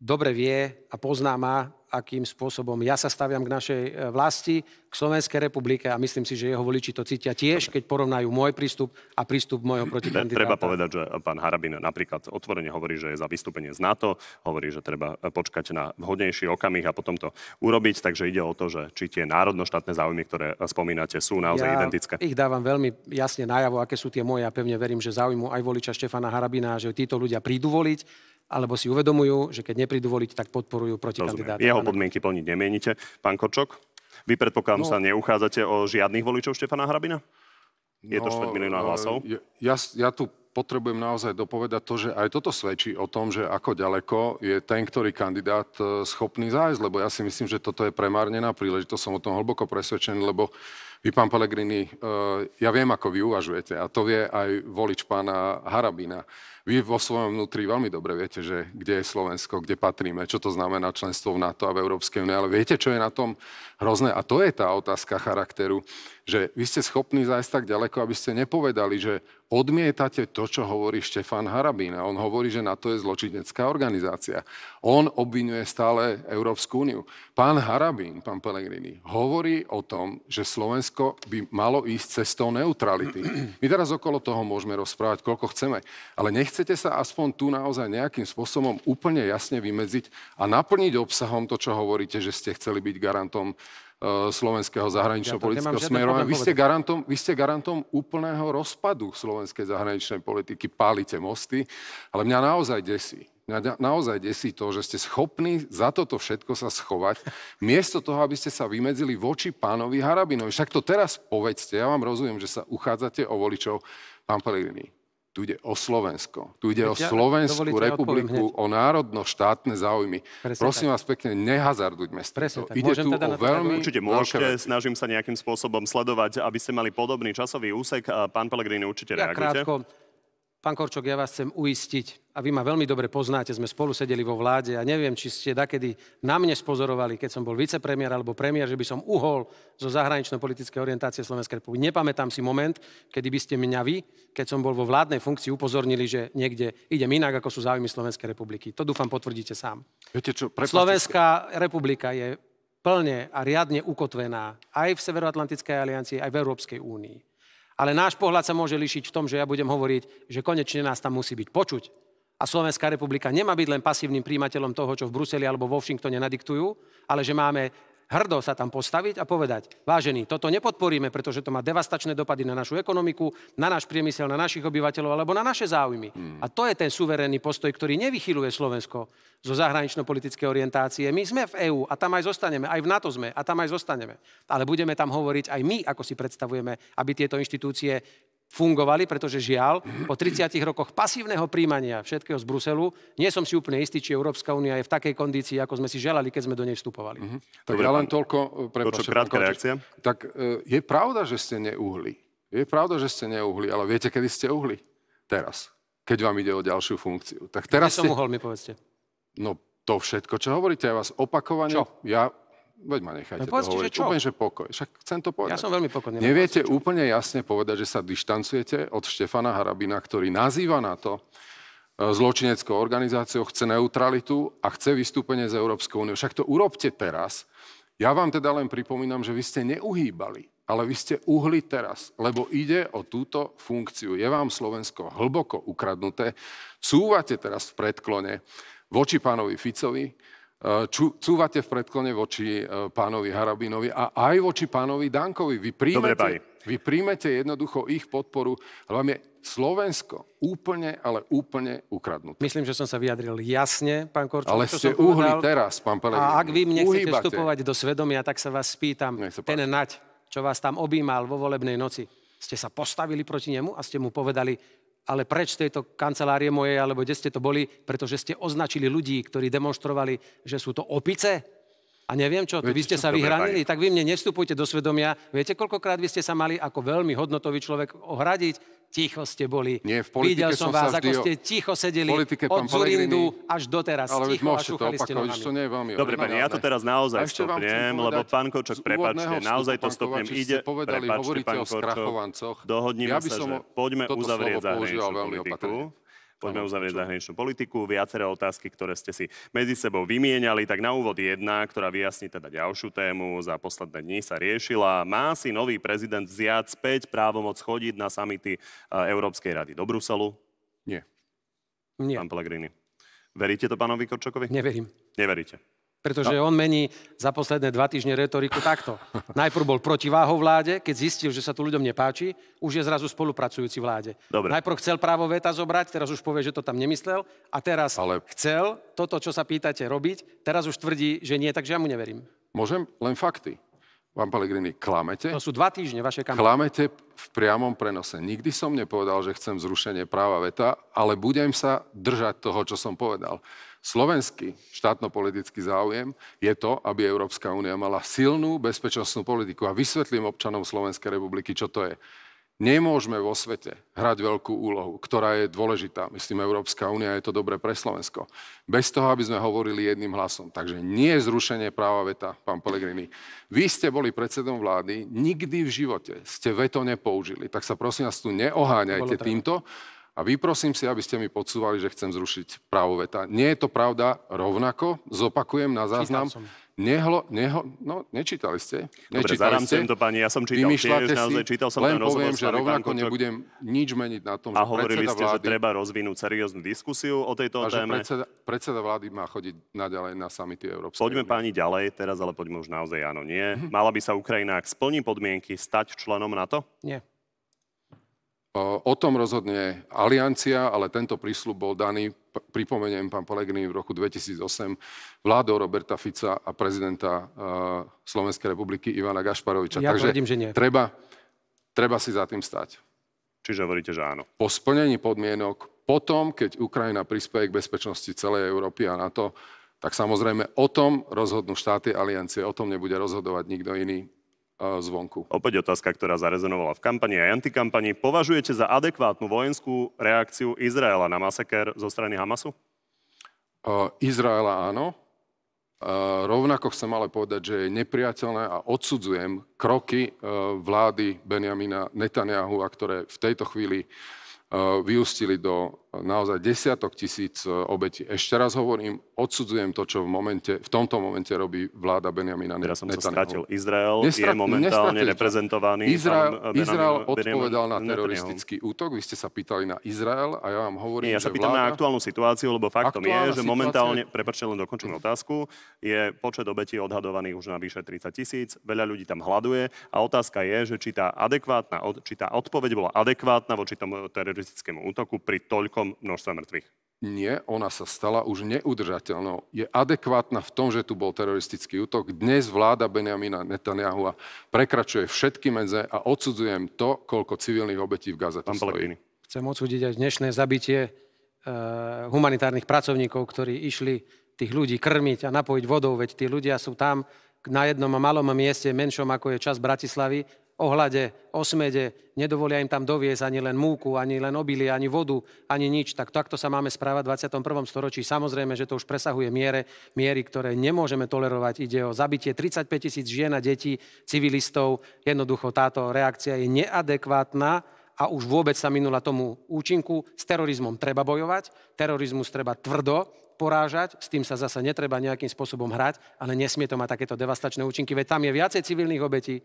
dobre vie a pozná ma, akým spôsobom ja sa staviam k našej e, vlasti, k Slovenskej republike a myslím si, že jeho voliči to cítia tiež, keď porovnajú môj prístup a prístup môjho protikandidáta. Treba povedať, že pán Harabin napríklad otvorene hovorí, že je za vystúpenie z NATO, hovorí, že treba e, počkať na vhodnejší okamih a potom to urobiť, takže ide o to, že či tie národnoštátne záujmy, ktoré e, spomínate, sú naozaj ja identické. Ich dávam veľmi jasne najavo, aké sú tie moje a pevne verím, že záujmu aj voliča Štefana Harabina, že títo ľudia prídu voliť alebo si uvedomujú, že keď neprídu voliť, tak podporujú proti kandidáta. Jeho podmienky plniť nemienite. Pán Korčok, vy predpokladám no. sa neuchádzate o žiadnych voličov Štefana Hrabina? Je no, to štvrť milióna e, hlasov? Ja, ja tu potrebujem naozaj dopovedať to, že aj toto svedčí o tom, že ako ďaleko je ten, ktorý kandidát e, schopný zájsť, lebo ja si myslím, že toto je premárnená príležitosť, som o tom hlboko presvedčený, lebo vy, pán Pelegrini, e, ja viem, ako vy uvažujete a to vie aj volič pána Harabina. Vy vo svojom vnútri veľmi dobre viete, že kde je Slovensko, kde patríme, čo to znamená členstvo v NATO a v Európskej únie, ale viete, čo je na tom hrozné? A to je tá otázka charakteru, že vy ste schopní zájsť tak ďaleko, aby ste nepovedali, že odmietate to, čo hovorí Štefan Harabín. A on hovorí, že NATO je zločinecká organizácia. On obvinuje stále Európsku úniu. Pán Harabín, pán Pelegrini, hovorí o tom, že Slovensko by malo ísť cestou neutrality. My teraz okolo toho môžeme rozprávať, koľko chceme, ale nech nechcete sa aspoň tu naozaj nejakým spôsobom úplne jasne vymedziť a naplniť obsahom to, čo hovoríte, že ste chceli byť garantom e, slovenského zahranično-politického ja smerovania. Vy ste, garantom, vy ste garantom úplného rozpadu slovenskej zahraničnej politiky. Pálite mosty, ale mňa naozaj desí. Mňa naozaj desí to, že ste schopní za toto všetko sa schovať, miesto toho, aby ste sa vymedzili voči pánovi Harabinovi. Však to teraz povedzte, ja vám rozumiem, že sa uchádzate o voličov. Pán Pelegrini, tu ide o Slovensko. Tu ide Veď o Slovenskú republiku, o národno-štátne záujmy. Presne Prosím tak. vás pekne, nehazardujme s tým. Ide tu teda o veľmi... Určite môžete, veľké snažím sa nejakým spôsobom sledovať, aby ste mali podobný časový úsek. Pán Pelegrini, určite ja reagujte. Krátko, Pán Korčok, ja vás chcem uistiť, a vy ma veľmi dobre poznáte, sme spolu sedeli vo vláde a neviem, či ste dakedy na mne spozorovali, keď som bol vicepremiér alebo premiér, že by som uhol zo zahraničnej politické orientácie Slovenskej republiky. Nepamätám si moment, kedy by ste mňa vy, keď som bol vo vládnej funkcii, upozornili, že niekde idem inak, ako sú záujmy Slovenskej republiky. To dúfam potvrdíte sám. Viete čo, Slovenská republika je plne a riadne ukotvená aj v Severoatlantickej aliancii, aj v Európskej únii. Ale náš pohľad sa môže líšiť v tom, že ja budem hovoriť, že konečne nás tam musí byť počuť. A Slovenská republika nemá byť len pasívnym príjimateľom toho, čo v Bruseli alebo vo Washingtone nadiktujú, ale že máme Hrdo sa tam postaviť a povedať, vážení, toto nepodporíme, pretože to má devastačné dopady na našu ekonomiku, na náš priemysel, na našich obyvateľov alebo na naše záujmy. Hmm. A to je ten suverénny postoj, ktorý nevychyluje Slovensko zo zahranično-politické orientácie. My sme v EÚ a tam aj zostaneme, aj v NATO sme a tam aj zostaneme. Ale budeme tam hovoriť aj my, ako si predstavujeme, aby tieto inštitúcie fungovali, pretože žiaľ, po 30 rokoch pasívneho príjmania všetkého z Bruselu, nie som si úplne istý, či Európska únia je v takej kondícii, ako sme si želali, keď sme do nej vstupovali. Mm-hmm. Tak Dobre, ja len toľko... Prepačte, to krátka reakcia. Tak e, je pravda, že ste neuhli. Je pravda, že ste neuhli, ale viete, kedy ste uhli? Teraz. Keď vám ide o ďalšiu funkciu. Tak teraz ste... som uhol, mi povedzte. No to všetko, čo hovoríte, ja vás opakovane... Čo? Ja Veď ma nechajte no, povedzte, to hovoriť. Že čo? Úplne, že pokoj. Však chcem to povedať. Ja som veľmi pokojný. Neviete povedzte, úplne jasne povedať, že sa dištancujete od Štefana Harabina, ktorý nazýva na to e, zločineckou organizáciou, chce neutralitu a chce vystúpenie z Európskej únie. Však to urobte teraz. Ja vám teda len pripomínam, že vy ste neuhýbali, ale vy ste uhli teraz, lebo ide o túto funkciu. Je vám Slovensko hlboko ukradnuté. Súvate teraz v predklone voči pánovi Ficovi, cúvate eh, v predklone voči eh, pánovi Harabinovi a aj voči pánovi Dankovi. Vy príjmete, Dobre, vy príjmete jednoducho ich podporu, ale vám je Slovensko úplne, ale úplne ukradnuté. Myslím, že som sa vyjadril jasne, pán Korčov. Ale ste uhli teraz, pán Pellegrini. A ak vy mne chcete Uhýbate. vstupovať do svedomia, tak sa vás spýtam, sa ten nať, čo vás tam objímal vo volebnej noci, ste sa postavili proti nemu a ste mu povedali, ale preč z tejto kancelárie mojej, alebo kde ste to boli, pretože ste označili ľudí, ktorí demonstrovali, že sú to opice. A neviem čo, viete, vy ste čo sa vyhranili, tak vy mne nevstupujte do svedomia. Viete, koľkokrát vy ste sa mali ako veľmi hodnotový človek ohradiť ticho ste boli. Nie, v politike Videl som, som vás, vždy, ako ste ticho sedeli politike, od Zurindu až doteraz. Ale ticho môžete to opakovať, to nie je veľmi Dobre, pani, ja to teraz naozaj stopnem, lebo pán Kočok, prepačte, naozaj to stopnem. Ide, povedali, prepačte, pán Kočok, dohodnime ja sa, že poďme uzavrieť zahraničnú politiku. Poďme uzavrieť zahraničnú politiku. Viaceré otázky, ktoré ste si medzi sebou vymieniali, tak na úvod jedna, ktorá vyjasní teda ďalšiu tému, za posledné dni sa riešila. Má si nový prezident vziať späť právomoc chodiť na samity eh, Európskej rady do Bruselu? Nie. Nie. Pán Pellegrini. Veríte to pánovi Korčokovi? Neverím. Neveríte. Pretože no. on mení za posledné dva týždne retoriku takto. Najprv bol protiváhou vláde, keď zistil, že sa tu ľuďom nepáči, už je zrazu spolupracujúci vláde. Dobre. Najprv chcel právo veta zobrať, teraz už povie, že to tam nemyslel a teraz Ale... chcel toto, čo sa pýtate, robiť, teraz už tvrdí, že nie, takže ja mu neverím. Môžem? Len fakty. Pán Pellegrini, klamete? To sú dva týždne vaše kampane. Klamete v priamom prenose. Nikdy som nepovedal, že chcem zrušenie práva veta, ale budem sa držať toho, čo som povedal. Slovenský štátno-politický záujem je to, aby Európska únia mala silnú bezpečnostnú politiku. A vysvetlím občanom Slovenskej republiky, čo to je. Nemôžeme vo svete hrať veľkú úlohu, ktorá je dôležitá. Myslím, Európska únia je to dobré pre Slovensko. Bez toho, aby sme hovorili jedným hlasom. Takže nie je zrušenie práva veta, pán Pellegrini. Vy ste boli predsedom vlády, nikdy v živote ste veto nepoužili. Tak sa prosím vás tu neoháňajte týmto. Treba a vyprosím si, aby ste mi podsúvali, že chcem zrušiť právo veta. Nie je to pravda rovnako, zopakujem na záznam. Nehlo, neho, no, nečítali ste. Dobre, ste. to, pani, ja som čítal tiež, naozaj, čítal som len ten poviem, že rovnako nebudem nič meniť na tom, a že hovorili ste, vlády, že treba rozvinúť serióznu diskusiu o tejto a téme. Že predseda, predseda vlády má chodiť naďalej na samity Európskej Poďme, pani ďalej, teraz ale poďme už naozaj áno, nie. Mhm. Mala by sa Ukrajina, ak splní podmienky, stať členom NATO? Nie. O tom rozhodne aliancia, ale tento prísľub bol daný, pripomeniem pán Pelegrini, v roku 2008 vládou Roberta Fica a prezidenta e, Slovenskej republiky Ivana Gašparoviča. Ja Takže že nie. Treba, treba si za tým stať. Čiže hovoríte, že áno. Po splnení podmienok, potom, keď Ukrajina prispieje k bezpečnosti celej Európy a NATO, tak samozrejme o tom rozhodnú štáty aliancie, o tom nebude rozhodovať nikto iný zvonku. Opäť otázka, ktorá zarezonovala v kampani aj antikampani. Považujete za adekvátnu vojenskú reakciu Izraela na masaker zo strany Hamasu? Izraela áno. rovnako chcem ale povedať, že je nepriateľné a odsudzujem kroky e, vlády Benjamina Netanyahu, a ktoré v tejto chvíli e, vyústili do naozaj desiatok tisíc e, obetí. Ešte raz hovorím, odsudzujem to, čo v, momente, v tomto momente robí vláda Benjamina Netanyahu. Teraz som Netanyahu. sa stratil. Izrael Nestrat, je momentálne reprezentovaný. Izrael, e, Izrael odpovedal Benjamin, na teroristický Netanyahu. útok. Vy ste sa pýtali na Izrael a ja vám hovorím, Nie, ja sa pýtam vláda... na aktuálnu situáciu, lebo faktom Aktuálna je, že momentálne, je... prepačte, len dokončím otázku, je počet obetí odhadovaných už na vyše 30 tisíc, veľa ľudí tam hľaduje a otázka je, že či tá, adekvátna, či tá odpoveď bola adekvátna voči tomu teroristickému útoku pri toľko útokom množstva mŕtvych. Nie, ona sa stala už neudržateľnou. Je adekvátna v tom, že tu bol teroristický útok. Dnes vláda Benjamina Netanyahua prekračuje všetky medze a odsudzujem to, koľko civilných obetí v Gaze Pán Pellegrini. Chcem odsúdiť aj dnešné zabitie eh, humanitárnych pracovníkov, ktorí išli tých ľudí krmiť a napojiť vodou, veď tí ľudia sú tam na jednom malom mieste, menšom ako je čas Bratislavy Ohľade, osmede, nedovolia im tam doviesť ani len múku, ani len obily, ani vodu, ani nič. Tak takto sa máme správať v 21. storočí. Samozrejme, že to už presahuje miere, miery, ktoré nemôžeme tolerovať. Ide o zabitie 35 tisíc žien a detí, civilistov. Jednoducho táto reakcia je neadekvátna a už vôbec sa minula tomu účinku. S terorizmom treba bojovať, terorizmus treba tvrdo porážať, s tým sa zase netreba nejakým spôsobom hrať, ale nesmie to mať takéto devastačné účinky, veď tam je viacej civilných obetí,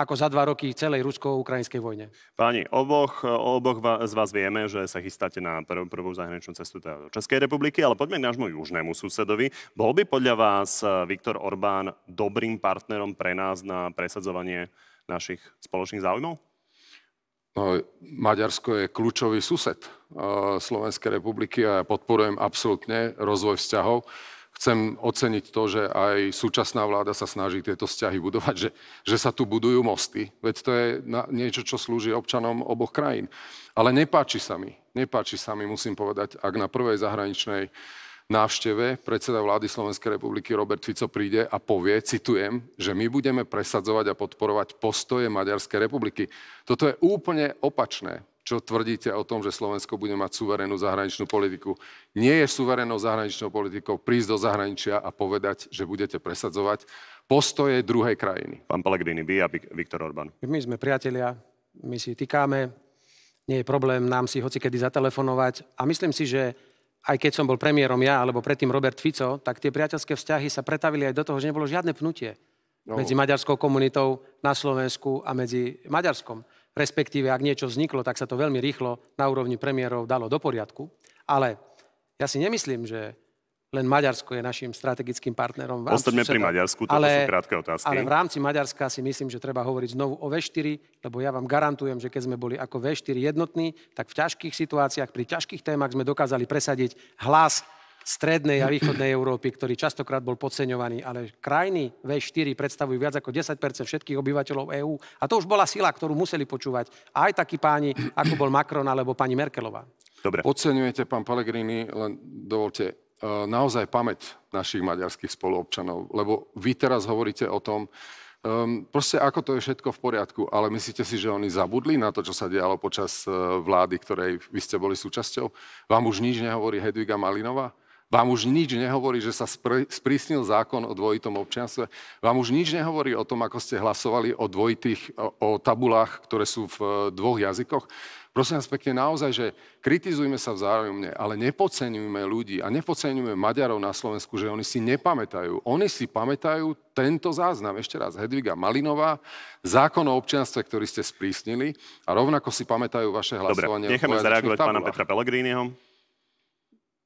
ako za dva roky celej rusko-ukrajinskej vojne. Páni, oboch, oboch z vás vieme, že sa chystáte na prv, prvú zahraničnú cestu do Českej republiky, ale poďme k nášmu južnému susedovi. Bol by podľa vás eh, Viktor Orbán dobrým partnerom pre nás na presadzovanie našich spoločných záujmov? No, Maďarsko je kľúčový sused eh, Slovenskej republiky a ja podporujem absolútne rozvoj vzťahov chcem oceniť to, že aj súčasná vláda sa snaží tieto vzťahy budovať, že, že sa tu budujú mosty. Veď to je na, niečo, čo slúži občanom oboch krajín. Ale nepáči sa mi, nepáči sa mi, musím povedať, ak na prvej zahraničnej návšteve predseda vlády Slovenskej republiky Robert Fico príde a povie, citujem, že my budeme presadzovať a podporovať postoje Maďarskej republiky. Toto je úplne opačné čo tvrdíte o tom, že Slovensko bude mať suverénnu zahraničnú politiku. Nie je suverénnou zahraničnou politikou prísť do zahraničia a povedať, že budete presadzovať postoje druhej krajiny. Pán Pellegrini, vy a Viktor Orbán. My sme priatelia, my si týkáme, nie je problém nám si hocikedy zatelefonovať a myslím si, že aj keď som bol premiérom ja, alebo predtým Robert Fico, tak tie priateľské vzťahy sa pretavili aj do toho, že nebolo žiadne pnutie no. medzi maďarskou komunitou na Slovensku a medzi Maďarskom respektíve ak niečo vzniklo, tak sa to veľmi rýchlo na úrovni premiérov dalo do poriadku. Ale ja si nemyslím, že len Maďarsko je našim strategickým partnerom. Ostaňme pri Maďarsku, to ale, sú krátke otázky. Ale v rámci Maďarska si myslím, že treba hovoriť znovu o V4, lebo ja vám garantujem, že keď sme boli ako V4 jednotní, tak v ťažkých situáciách, pri ťažkých témach sme dokázali presadiť hlas strednej a východnej Európy, ktorý častokrát bol podceňovaný, ale krajiny V4 predstavujú viac ako 10 všetkých obyvateľov EÚ. A to už bola sila, ktorú museli počúvať aj takí páni, ako bol Macron alebo pani Merkelová. Dobre. Podceňujete, pán Pellegrini, len dovolte, e, naozaj pamäť našich maďarských spoluobčanov, lebo vy teraz hovoríte o tom, Um, proste ako to je všetko v poriadku, ale myslíte si, že oni zabudli na to, čo sa dialo počas uh, vlády, ktorej vy ste boli súčasťou? Vám už nič nehovorí Hedviga Malinová? Vám už nič nehovorí, že sa sprísnil zákon o dvojitom občianstve. Vám už nič nehovorí o tom, ako ste hlasovali o dvojitých, o, tabulách, ktoré sú v eh, dvoch jazykoch. Prosím vás pekne, naozaj, že kritizujme sa vzájomne, ale nepodceňujme ľudí a nepodceňujme Maďarov na Slovensku, že oni si nepamätajú. Oni si pamätajú tento záznam. Ešte raz, Hedviga Malinová, zákon o občianstve, ktorý ste sprísnili a rovnako si pamätajú vaše hlasovanie. Dobre, necháme zareagovať pána Petra Pellegriniho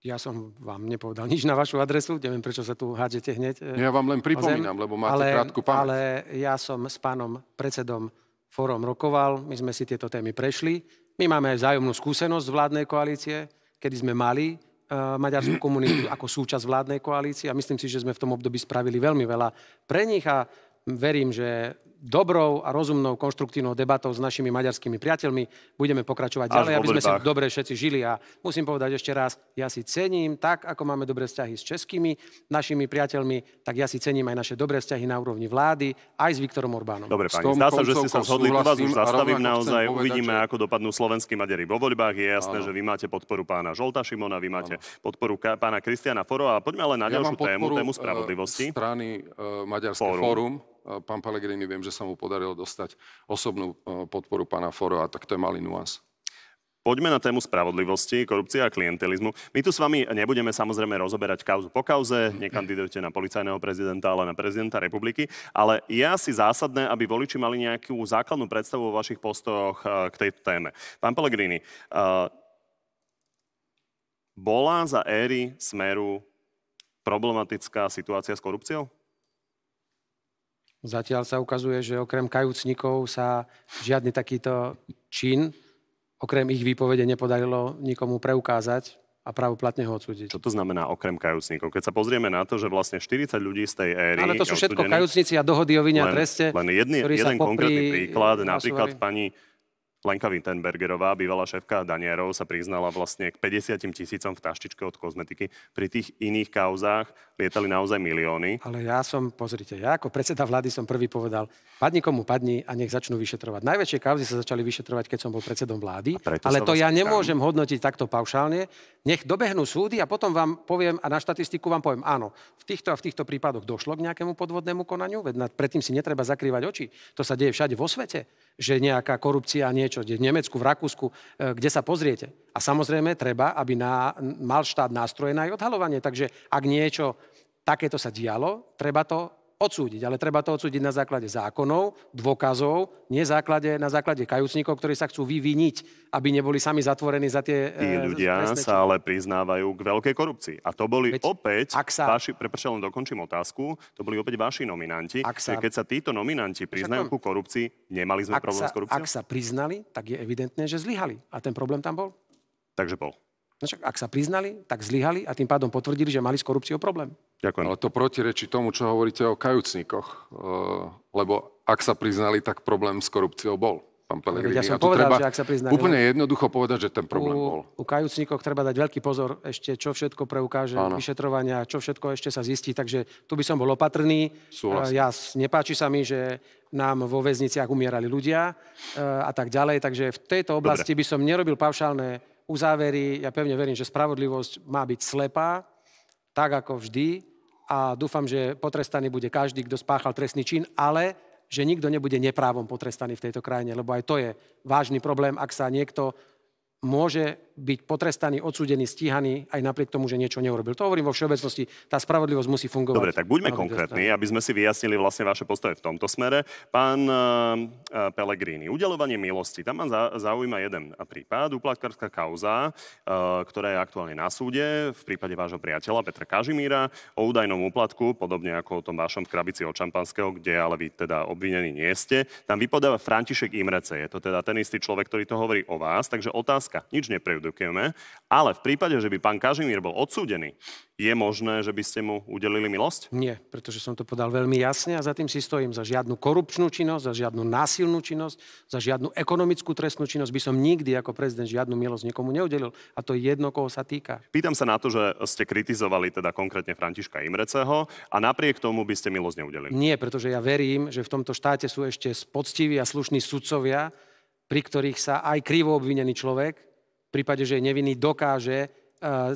ja som vám nepovedal nič na vašu adresu, neviem, prečo sa tu hádžete hneď. E, ja vám len pripomínam, lebo máte ale, krátku pamäť. Ale ja som s pánom predsedom fórom rokoval, my sme si tieto témy prešli. My máme aj vzájomnú skúsenosť z vládnej koalície, kedy sme mali uh, maďarskú komunitu ako súčasť vládnej koalície a myslím si, že sme v tom období spravili veľmi veľa pre nich a verím, že dobrou a rozumnou, konštruktívnou debatou s našimi maďarskými priateľmi. Budeme pokračovať Až ďalej, aby sme si dobre všetci žili. A musím povedať ešte raz, ja si cením, tak ako máme dobré vzťahy s českými našimi priateľmi, tak ja si cením aj naše dobré vzťahy na úrovni vlády, aj s Viktorom Orbánom. Dobre, pani, zdá sa, že ste sa zhodli, tu vás už zastavím naozaj, povedať, uvidíme, že... ako dopadnú slovenskí Maďari vo voľbách. Je jasné, áno. že vy máte podporu pána Žolta Šimona, vy máte áno. podporu ka- pána Kristiana Foro a poďme ale na ja ďalšiu tému, tému e, spravodlivosti. strany e, Maďarské fórum. fórum Eh, pán Pellegrini, viem, že sa mu podarilo dostať osobnú eh, podporu pána a tak to je malý nuans. Poďme na tému spravodlivosti, korupcie a klientelizmu. My tu s vami nebudeme samozrejme rozoberať kauzu po kauze, nekandidujete na policajného prezidenta, ale na prezidenta republiky, ale je asi zásadné, aby voliči mali nejakú základnú predstavu o vašich postojoch eh, k tejto téme. Pán Pellegrini, bola za éry Smeru problematická situácia s korupciou? Zatiaľ sa ukazuje, že okrem kajúcnikov sa žiadny takýto čin, okrem ich výpovede, nepodarilo nikomu preukázať a pravoplatne ho odsúdiť. Čo to znamená okrem kajúcnikov? Keď sa pozrieme na to, že vlastne 40 ľudí z tej éry... Ale to sú všetko kajúcnici a dohody o vine a treste, Len jedný, jeden konkrétny príklad, napríklad pani Lenka Wittenbergerová, bývalá šéfka Danierov, sa priznala vlastne k 50 tisícom v taštičke od kozmetiky. Pri tých iných kauzách lietali naozaj milióny. Ale ja som, pozrite, ja ako predseda vlády som prvý povedal, padni komu padni a nech začnú vyšetrovať. Najväčšie kauzy sa začali vyšetrovať, keď som bol predsedom vlády, ale to ja nemôžem tam. hodnotiť takto paušálne. Nech dobehnú súdy a potom vám poviem a na štatistiku vám poviem, áno, v týchto a v týchto prípadoch došlo k nejakému podvodnému konaniu, veď predtým si netreba zakrývať oči. To sa deje všade vo svete že nejaká korupcia, niečo, kde v Nemecku, v Rakúsku, e, kde sa pozriete. A samozrejme treba, aby na, mal štát nástroje na aj odhalovanie. Takže ak niečo takéto sa dialo, treba to odsúdiť, ale treba to odsúdiť na základe zákonov, dôkazov, nie základe, na základe kajúcnikov, ktorí sa chcú vyviniť, aby neboli sami zatvorení za tie... Tí eh, ľudia e, sa ale priznávajú k veľkej korupcii. A to boli Veď, opäť ak sa... vaši... Prepačte, len dokončím otázku. To boli opäť vaši nominanti. Ak sa... Keď sa títo nominanti priznajú ku korupcii, nemali sme problém sa, s korupciou? Ak sa priznali, tak je evidentné, že zlyhali. A ten problém tam bol? Takže bol. No ak sa priznali, tak zlyhali a tým pádom potvrdili, že mali s korupciou problém. Ďakujem. Ale to protirečí tomu, čo hovoríte o kajúcnikoch. Eh, lebo ak sa priznali, tak problém s korupciou bol pán Pelegrini. Ja som povedal, treba že ak sa priznali... Úplne no. jednoducho povedať, že ten problém u, bol. U kajúcníkoch treba dať veľký pozor ešte, čo všetko preukáže Áno. vyšetrovania, čo všetko ešte sa zistí, takže tu by som bol opatrný. Eh, ja, nepáči sa mi, že nám vo väzniciach umierali ľudia eh, a tak ďalej, takže v tejto oblasti Dobre. by som nerobil paušálne uzávery. Ja pevne verím, že spravodlivosť má byť slepá, tak ako vždy a dúfam, že potrestaný bude každý, kto spáchal trestný čin, ale že nikto nebude neprávom potrestaný v tejto krajine, lebo aj to je vážny problém, ak sa niekto môže byť potrestaný, odsúdený, stíhaný aj napriek tomu, že niečo neurobil. To hovorím vo všeobecnosti, tá spravodlivosť musí fungovať. Dobre, tak buďme konkrétni, aby sme si vyjasnili vlastne vaše postoje v tomto smere. Pán uh, Pellegrini, udelovanie milosti, tam ma zaujíma jeden prípad, uplatkárska kauza, eh, ktorá je aktuálne na súde v prípade vášho priateľa Petra Kažimíra o údajnom úplatku, podobne ako o tom vašom krabici od šampanského, kde ale vy teda obvinení nie ste. Tam vypodáva František Imrece, je to teda ten istý človek, ktorý to hovorí o vás, takže otázka, nič neprejdu neprodukujeme. Ale v prípade, že by pán Kažimír bol odsúdený, je možné, že by ste mu udelili milosť? Nie, pretože som to podal veľmi jasne a za tým si stojím. Za žiadnu korupčnú činnosť, za žiadnu násilnú činnosť, za žiadnu ekonomickú trestnú činnosť by som nikdy ako prezident žiadnu milosť nikomu neudelil. A to je jedno, koho sa týka. Pýtam sa na to, že ste kritizovali teda konkrétne Františka Imreceho a napriek tomu by ste milosť neudelili. Nie, pretože ja verím, že v tomto štáte sú ešte poctiví a slušní sudcovia, pri ktorých sa aj krivo obvinený človek prípade, že je nevinný, dokáže e,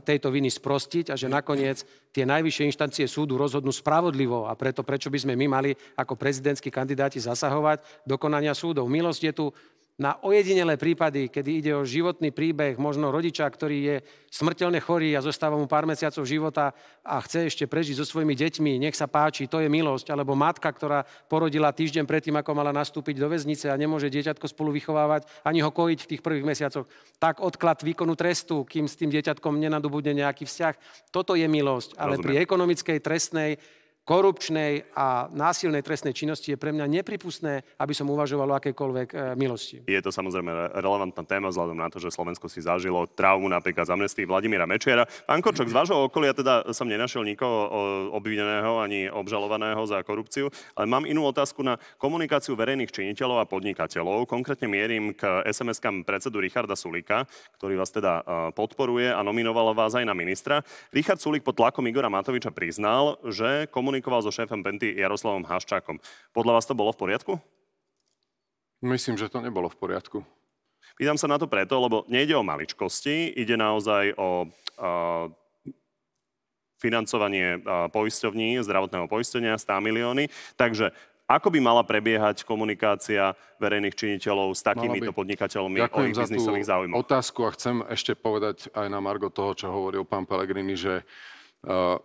tejto viny sprostiť a že mm. nakoniec tie najvyššie inštancie súdu rozhodnú spravodlivo a preto prečo by sme my mali ako prezidentskí kandidáti zasahovať dokonania súdov. Milosť je tu na ojedinelé prípady, kedy ide o životný príbeh možno rodiča, ktorý je smrteľne chorý a zostáva mu pár mesiacov života a chce ešte prežiť so svojimi deťmi, nech sa páči, to je milosť, alebo matka, ktorá porodila týždeň predtým, ako mala nastúpiť do väznice a nemôže dieťatko spolu vychovávať ani ho kojiť v tých prvých mesiacoch, tak odklad výkonu trestu, kým s tým dieťatkom nenadobudne nejaký vzťah, toto je milosť, ale Rozumiem. pri ekonomickej trestnej korupčnej a násilnej trestnej činnosti je pre mňa nepripustné, aby som uvažoval o akékoľvek e, milosti. Je to samozrejme relevantná téma vzhľadom na to, že Slovensko si zažilo traumu napríklad z amnestii Vladimíra Mečiara. Pán Korčok, z vášho okolia teda som nenašiel nikoho obvineného ani obžalovaného za korupciu, ale mám inú otázku na komunikáciu verejných činiteľov a podnikateľov. Konkrétne mierim k SMS-kam predsedu Richarda Sulika, ktorý vás teda e, podporuje a nominoval vás aj na ministra. Richard Sulik pod tlakom Igora Matoviča priznal, že komunik komunikoval so šéfom Penty Jaroslavom Haščákom. Podľa vás to bolo v poriadku? Myslím, že to nebolo v poriadku. Pýtam sa na to preto, lebo nejde o maličkosti, ide naozaj o uh, financovanie uh, poisťovní, zdravotného poistenia, 100 milióny. Takže ako by mala prebiehať komunikácia verejných činiteľov s takýmito podnikateľmi Ďakujem o ich biznisových záujmoch? otázku a chcem ešte povedať aj na Margo toho, čo hovoril pán Pelegrini, že uh,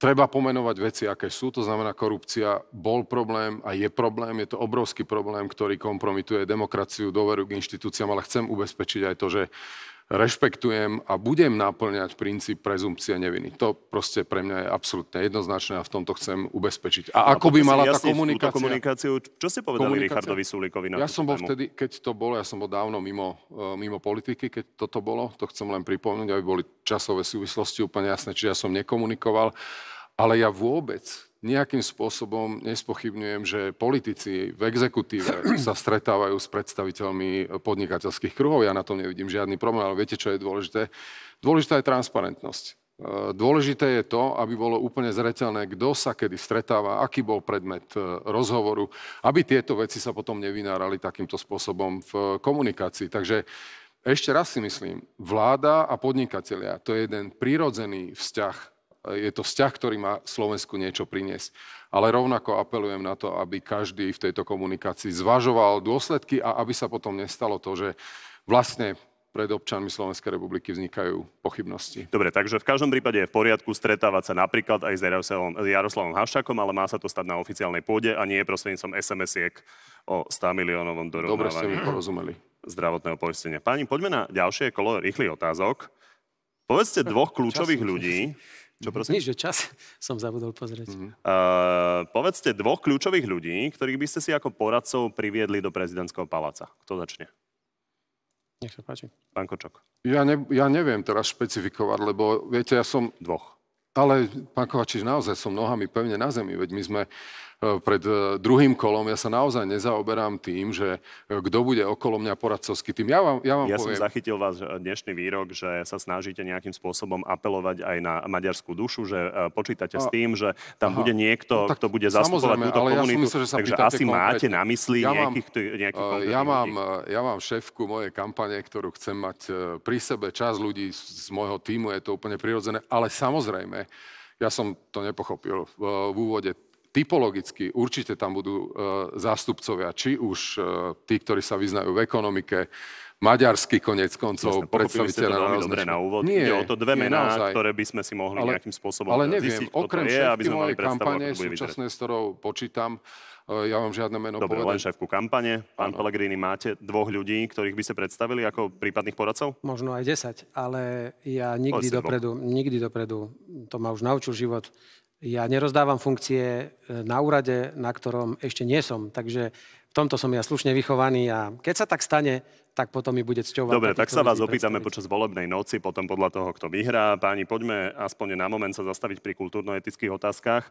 Treba pomenovať veci, aké sú, to znamená korupcia bol problém a je problém, je to obrovský problém, ktorý kompromituje demokraciu, dôveru k inštitúciám, ale chcem ubezpečiť aj to, že rešpektujem a budem naplňať princíp prezumpcie neviny. To proste pre mňa je absolútne jednoznačné a v tomto chcem ubezpečiť. A, no, ako by mala tá komunikácia... komunikáciu, čo ste povedali Richardovi Sulikovi na Ja som bol tému? vtedy, keď to bolo, ja som bol dávno mimo, e, mimo politiky, keď toto bolo, to chcem len pripomnúť, aby boli časové súvislosti úplne jasné, čiže ja som nekomunikoval. Ale ja vôbec nejakým spôsobom nespochybňujem, že politici v exekutíve sa stretávajú s predstaviteľmi podnikateľských kruhov. Ja na tom nevidím žiadny problém, ale viete, čo je dôležité? Dôležitá je transparentnosť. E, dôležité je to, aby bolo úplne zreteľné, kto sa kedy stretáva, aký bol predmet e, rozhovoru, aby tieto veci sa potom nevynárali takýmto spôsobom v komunikácii. Takže ešte raz si myslím, vláda a podnikatelia, to je jeden prírodzený vzťah je to vzťah, ktorý má Slovensku niečo priniesť. Ale rovnako apelujem na to, aby každý v tejto komunikácii zvažoval dôsledky a aby sa potom nestalo to, že vlastne pred občanmi Slovenskej republiky vznikajú pochybnosti. Dobre, takže v každom prípade je v poriadku stretávať sa napríklad aj s Jaroslavom, Jaroslavom Haščákom, ale má sa to stať na oficiálnej pôde a nie prostredníctvom SMS-iek o 100 miliónovom dorovnávaní. Dobre ste mi porozumeli. Zdravotného poistenia. Páni, poďme na ďalšie kolo rýchlych otázok. Povedzte dvoch kľúčových ľudí, čo mhm. prosím? Nič, že čas som zabudol pozrieť. Mm-hmm. Uh, povedzte dvoch kľúčových ľudí, ktorých by ste si ako poradcov priviedli do prezidentského paláca. Kto začne? Nech sa páči. Pán Kočok. Ja, ne, ja neviem teraz špecifikovať, lebo viete, ja som... Dvoch. Ale, pán Kovačiš, naozaj som nohami pevne na zemi, veď my sme E, pred e, druhým kolom, ja sa naozaj nezaoberám tým, že e, kto bude okolo mňa poradcovský tým. Ja vám, ja vám ja poviem... som zachytil vás dnešný výrok, že sa snažíte nejakým spôsobom apelovať aj na maďarskú dušu, že počítate a... s tým, že tam Aha. bude niekto, no, kto bude zastupovať túto ale komunitu. Ja myslím, že sa takže asi konkrétne. máte na mysli ja mám, nejakých, nejakých ja mám, ľudí. ja mám šéfku mojej kampane, ktorú chcem mať pri sebe. Čas ľudí z môjho týmu je to úplne prirodzené, ale samozrejme, ja som to nepochopil v úvode typologicky určite tam budú e, zástupcovia, či už e, tí, ktorí sa vyznajú v ekonomike, maďarský konec koncov, Jasne, predstaviteľ na rôzne... dobre na úvod. Nie, Ide o to dve mená, naozaj. ktoré by sme si mohli ale, nejakým spôsobom Ale neviem, zistiť, okrem je, aby sme mojej kampane súčasné, s ktorou počítam, e, ja vám žiadne meno Dobre, povedať. len šéfku kampane. Pán ano. Pellegrini, máte dvoch ľudí, ktorých by ste predstavili ako prípadných poradcov? Možno aj 10, ale ja nikdy dopredu, nikdy dopredu, to ma už naučil život, ja nerozdávam funkcie e, na úrade, na ktorom ešte nie som, takže v tomto som ja slušne vychovaný a keď sa tak stane, tak potom mi bude cťovať. Dobre, tak sa vás opýtame počas volebnej noci, potom podľa toho, kto vyhrá. Páni, poďme aspoň na moment sa zastaviť pri kultúrno-etických otázkach.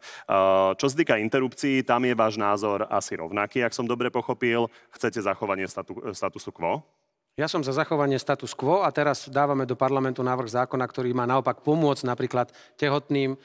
Čo sa týka interrupcií, tam je váš názor asi rovnaký, ak som dobre pochopil. Chcete zachovanie statu, statusu quo? Ja som za zachovanie status quo a teraz dávame do parlamentu návrh zákona, ktorý má naopak pomôcť napríklad tehotným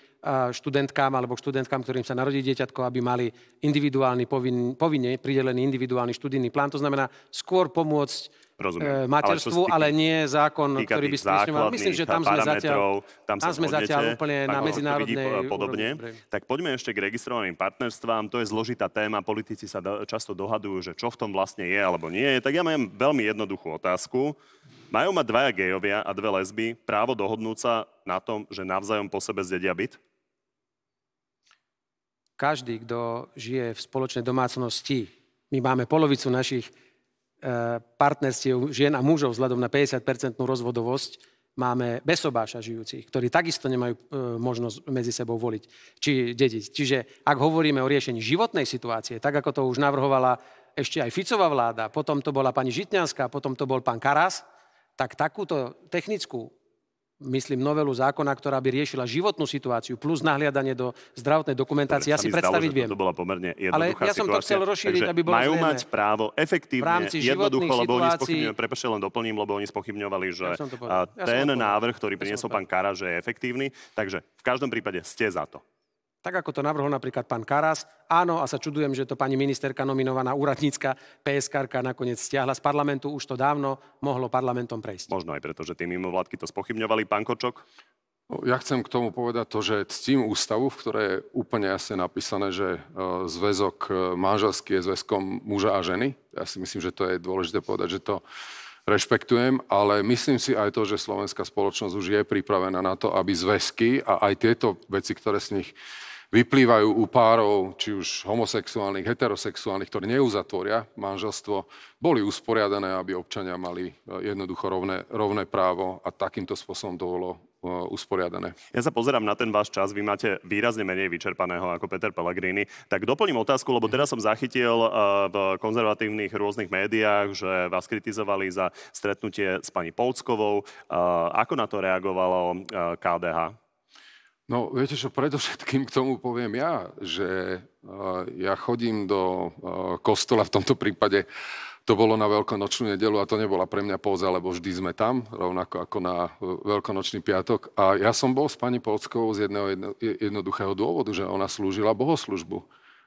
študentkám alebo študentkám, ktorým sa narodí dieťatko, aby mali individuálny, povinne pridelený individuálny študijný plán. To znamená skôr pomôcť Rozumiem. E, materstvu, ale, ale nie zákon, ktorý by sprísňoval. Myslím, že tam sme zatiaľ, tam tam sme zatiaľ úplne na medzinárodnej vidí podobne. Úrovni. Tak poďme ešte k registrovaným partnerstvám. To je zložitá téma. Politici sa často dohadujú, že čo v tom vlastne je alebo nie je. Tak ja mám veľmi jednoduchú otázku. Majú mať dvaja gejovia a dve lesby právo dohodnúť sa na tom, že navzájom po sebe zdedia byt? Každý, kto žije v spoločnej domácnosti, my máme polovicu našich Eh, partnerstiev žien a mužov vzhľadom na 50-percentnú rozvodovosť máme bezsobáša žijúcich, ktorí takisto nemajú eh, možnosť medzi sebou voliť či dediť. Čiže ak hovoríme o riešení životnej situácie, tak ako to už navrhovala ešte aj Ficová vláda, potom to bola pani Žitňanská, potom to bol pán Karas, tak takúto technickú myslím, novelu zákona, ktorá by riešila životnú situáciu plus nahliadanie do zdravotnej dokumentácie. ja si predstaviť zdalo, viem. To bola pomerne Ale ja som to chcel rozšíriť, Takže aby bolo Majú mať právo efektívne, v rámci jednoducho, lebo oni spochybňovali, prepáčte, len doplním, lebo oni spochybňovali, že ja ten návrh, ktorý priniesol pán Kara, že je efektívny. Takže v každom prípade ste za to. Tak ako to navrhol napríklad pán Karas. Áno, a sa čudujem, že to pani ministerka nominovaná úradnícka PSK nakoniec stiahla z parlamentu. Už to dávno mohlo parlamentom prejsť. Možno aj preto, že tie mimovládky to spochybňovali. Pán Kočok? No, ja chcem k tomu povedať to, že ctím ústavu, v ktorej je úplne jasne napísané, že e, zväzok e, manželský je zväzkom muža a ženy. Ja si myslím, že to je dôležité povedať, že to rešpektujem, ale myslím si aj to, že slovenská spoločnosť už je pripravená na to, aby zväzky a aj tieto veci, ktoré z nich vyplývajú u párov, či už homosexuálnych, heterosexuálnych, ktorí neuzatvoria manželstvo, boli usporiadané, aby občania mali e, jednoducho rovné, rovné právo a takýmto spôsobom to bolo e, usporiadané. Ja sa pozerám na ten váš čas, vy máte výrazne menej vyčerpaného ako Peter Pellegrini. Tak doplním otázku, lebo teraz som zachytil e, v konzervatívnych rôznych médiách, že vás kritizovali za stretnutie s pani Polckovou. Ako na to reagovalo KDH? No, viete čo, predovšetkým k tomu poviem ja, že uh, ja chodím do uh, kostola, v tomto prípade to bolo na veľkonočnú nedelu a to nebola pre mňa pouza, lebo vždy sme tam, rovnako ako na eh, veľkonočný piatok. A ja som bol s pani Polskou z jedného jedno, jednoduchého dôvodu, že ona slúžila bohoslužbu.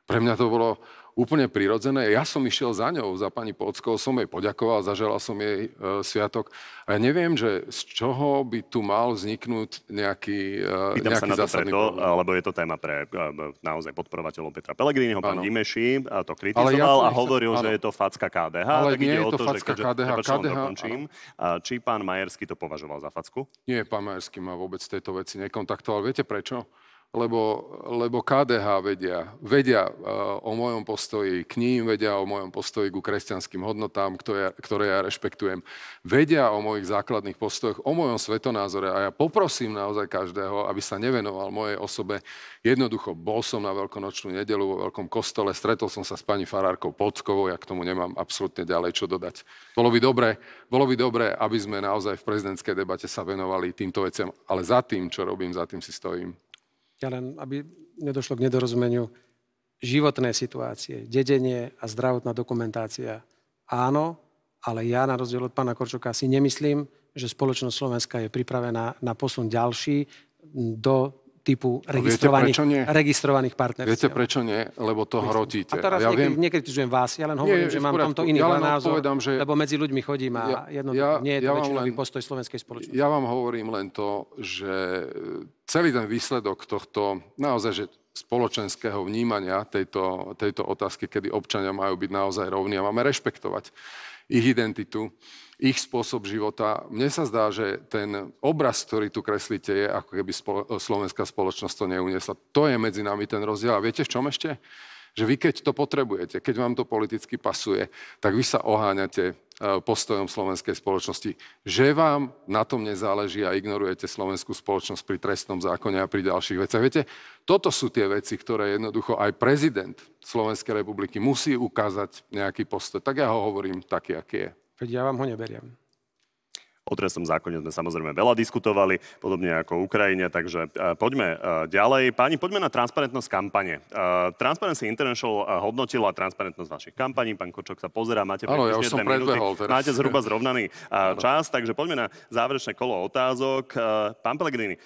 Pre mňa to bolo úplne prirodzené. Ja som išiel za ňou, za pani Pockou, som jej poďakoval, zaželal som jej e, sviatok. A ja neviem, že z čoho by tu mal vzniknúť nejaký, e, nejaký sa na to preto, problém. lebo je to téma pre e, naozaj podporovateľov Petra Pellegriniho, pán Dimeši, a to kritizoval ja to a hovoril, áno. že je to facka KDH. Ale tak nie ide je to, to facka že, KDH. Že, KDH dokončím, či pán Majerský to považoval za facku? Nie, pán Majerský ma vôbec tejto veci nekontaktoval. Viete prečo? lebo, lebo KDH vedia, vedia e, o mojom postoji k ním, vedia o mojom postoji ku kresťanským hodnotám, ktoré, ktoré ja rešpektujem, vedia o mojich základných postojoch, o mojom svetonázore a ja poprosím naozaj každého, aby sa nevenoval mojej osobe. Jednoducho, bol som na veľkonočnú nedelu vo veľkom kostole, stretol som sa s pani Farárkou Podskovou, ja k tomu nemám absolútne ďalej čo dodať. Bolo by dobre, bolo by dobre aby sme naozaj v prezidentskej debate sa venovali týmto veciam, ale za tým, čo robím, za tým si stojím ja len, aby nedošlo k nedorozumeniu, životné situácie, dedenie a zdravotná dokumentácia. Áno, ale ja na rozdiel od pána Korčoka si nemyslím, že spoločnosť Slovenska je pripravená na posun ďalší do typu registrovaných, registrovaných partnerstiev. Viete prečo nie? Lebo to hrotíte. A teraz ja niekedy, viem... nekritizujem vás, ja len hovorím, nie, že mám v tomto iný ja názor, povedám, že... lebo medzi ľuďmi chodím a ja, jedno, ja, nie je to ja väčšinový len, postoj slovenskej spoločnosti. Ja vám hovorím len to, že e, celý ten výsledok tohto naozaj, že spoločenského vnímania tejto, tejto otázky, kedy občania majú byť naozaj rovní a máme rešpektovať ich identitu ich spôsob života. Mne sa zdá, že ten obraz, ktorý tu kreslíte, je ako keby spolo- slovenská spoločnosť to neuniesla. To je medzi nami ten rozdiel. A viete v čom ešte? Že vy keď to potrebujete, keď vám to politicky pasuje, tak vy sa oháňate e, postojom slovenskej spoločnosti, že vám na tom nezáleží a ignorujete slovenskú spoločnosť pri trestnom zákone a pri ďalších veciach. Viete, toto sú tie veci, ktoré jednoducho aj prezident Slovenskej republiky musí ukázať nejaký postoj. Tak ja ho hovorím taký, aký je. Veď ja vám ho neberiem. O trestnom zákone sme samozrejme veľa diskutovali, podobne ako Ukrajine, takže e, poďme e, ďalej. Páni, poďme na transparentnosť kampane. E, Transparency International hodnotila transparentnosť vašich kampaní. Pán Kočok sa pozerá, máte ano, ja už som minúty, teraz. Máte zhruba zrovnaný ano. čas, takže poďme na záverečné kolo otázok. Pán Pellegrini,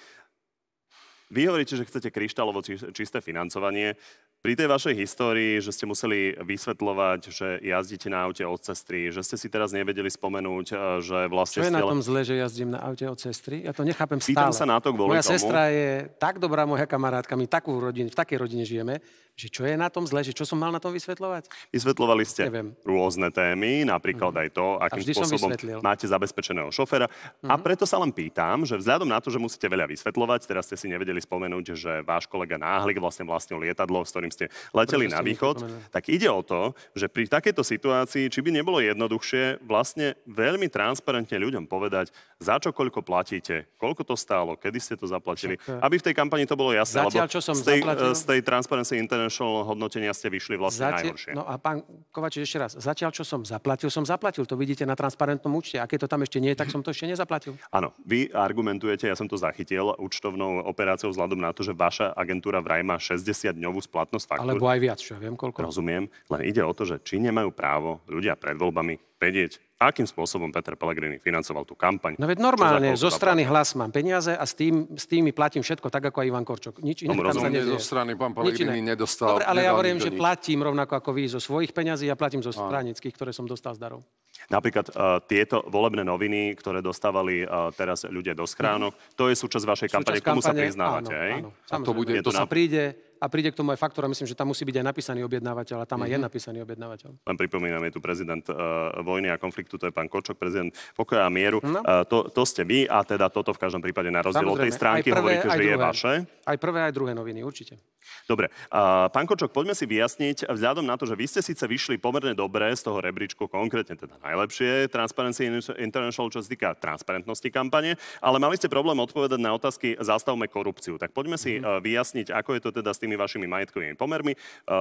vy hovoríte, že chcete kryštálovo čisté financovanie. Pri tej vašej histórii, že ste museli vysvetľovať, že jazdíte na aute od sestry, že ste si teraz nevedeli spomenúť, e, že vlastne... Čo je na tom zle, že jazdím na aute od sestry? Ja to nechápem Pýtam stále. Pýtam sa na to kvôli Moja tomu. sestra je tak dobrá moja kamarátka, my takú rodin, v takej rodine žijeme, že čo je na tom zle, že čo som mal na tom vysvetľovať? Vysvetľovali ste Neviem. rôzne témy, napríklad mm-hmm. aj to, akým spôsobom máte zabezpečeného šoféra. Mm-hmm. A mhm. preto sa len pýtam, že vzhľadom na to, že musíte veľa vysvetľovať, teraz ste si nevedeli spomenúť, že váš kolega Náhlik vlastne vlastnil lietadlo, s ktorým ste leteli na východ, tak ide o to, že pri takejto situácii, či by nebolo jednoduchšie vlastne veľmi transparentne ľuďom povedať, za čo koľko platíte, koľko to stálo, kedy ste to zaplatili, eh, aby v tej kampani to bolo jasné, Zatiaľ, lebo čo som z, tej, eh, zaplatil, z tej Transparency International hodnotenia ste vyšli vlastne Zatia... najhoršie. No a pán Kovačič, ešte raz, zatiaľ, čo som zaplatil, som zaplatil, to vidíte na transparentnom účte, a keď to tam ešte nie je, tak som to ešte nezaplatil. Áno, vy argumentujete, ja som to zachytil účtovnou operáciou vzhľadom na to, že vaša agentúra vraj má 60 dňovú splatnosť spoločnosť faktúr. Alebo aj viac, čo ja viem koľko. Rozumiem, len ide o to, že či nemajú právo ľudia pred voľbami vedieť, akým spôsobom Peter Pellegrini financoval tú kampaň. No veď normálne, zo strany hlas mám peniaze a s, tým, s tými platím všetko, tak ako aj Ivan Korčok. Nič iné no, tam sa Zo strany pán Pellegrini nedostal. Dobre, ale ja hovorím, že nič. platím rovnako ako vy zo svojich peňazí, ja platím zo stranických, ktoré som dostal z darov. Napríklad uh, tieto volebné noviny, ktoré dostávali uh, teraz ľudia do schránok, hm. to je súčasť vašej kampane, Komu sa priznávate. Áno, áno, a to, bude, to, to sa príde a príde k tomu aj a Myslím, že tam musí byť aj napísaný objednávateľ a tam mm-hmm. aj je mhm. napísaný objednávateľ. Len pripomínam, je tu prezident uh, vojny a konfliktu, to je pán Kočok, prezident pokoja a mieru. No. Uh, to, to ste vy a teda toto v každom prípade na rozdiel od tej stránky prvé, hovoríte, že druhé. je vaše. Aj prvé, aj druhé noviny, určite. Dobre, uh, pán Kočok, poďme si vyjasniť, vzhľadom na to, že vy ste síce vyšli pomerne dobre z toho rebríčku, konkrétne teda najlepšie, Transparency International, čo sa týka transparentnosti kampane, ale mali ste problém odpovedať na otázky zastavme korupciu. Tak poďme si mm-hmm. uh, vyjasniť, ako je to teda s tými všetkými vašimi majetkovými pomermi. E,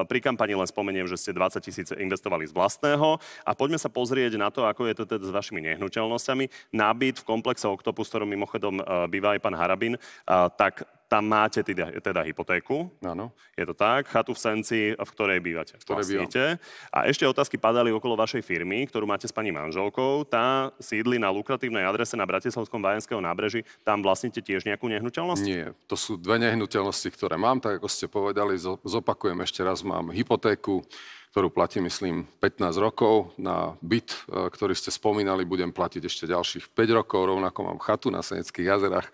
pri kampani len spomeniem, že ste 20 tisíc investovali z vlastného a poďme sa pozrieť na to, ako je to teda s vašimi nehnuteľnosťami. Nábyt v komplexe Octopus, ktorom mimochodom e, býva aj pán Harabin, e, tak tam máte teda, teda hypotéku. Áno. Je to tak, chatu v Senci, v ktorej bývate. V ktorej bývate. A ešte otázky padali okolo vašej firmy, ktorú máte s pani manželkou. Tá sídli na lukratívnej adrese na Bratislavskom Vajenského nábreží. Tam vlastníte tiež nejakú nehnuteľnosť? Nie, to sú dve nehnuteľnosti, ktoré mám. Tak ako ste povedali, zopakujem ešte raz, mám hypotéku, ktorú platím, myslím, 15 rokov. Na byt, e, ktorý ste spomínali, budem platiť ešte ďalších 5 rokov. Rovnako mám chatu na Seneckých jazerách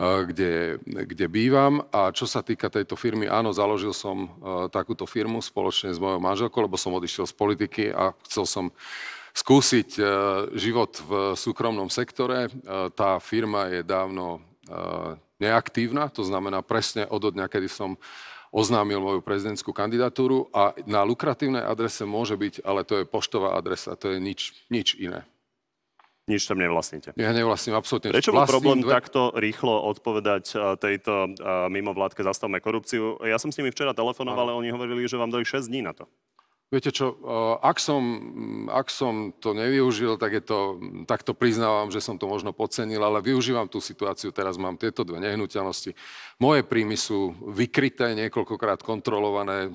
kde, kde bývam. A čo sa týka tejto firmy, áno, založil som takúto firmu spoločne s mojou manželkou, lebo som odišiel z politiky a chcel som skúsiť e, život v súkromnom sektore. E, tá firma je dávno e, neaktívna, to znamená presne od dňa, kedy som oznámil moju prezidentskú kandidatúru a na lukratívnej adrese môže byť, ale to je poštová adresa, to je nič, nič iné nič tam nevlastnite. Ja nevlastním absolútne. Prečo bol problém dve... takto rýchlo odpovedať e, tejto e, mimovládke Zastavme korupciu? Ja som s nimi včera telefonoval, ale oni hovorili, že vám dali 6 dní na to. Viete čo, e, ak som, ak som to nevyužil, tak, je to, tak to priznávam, že som to možno podcenil, ale využívam tú situáciu, teraz mám tieto dve nehnuteľnosti. Moje príjmy sú vykryté, niekoľkokrát kontrolované e,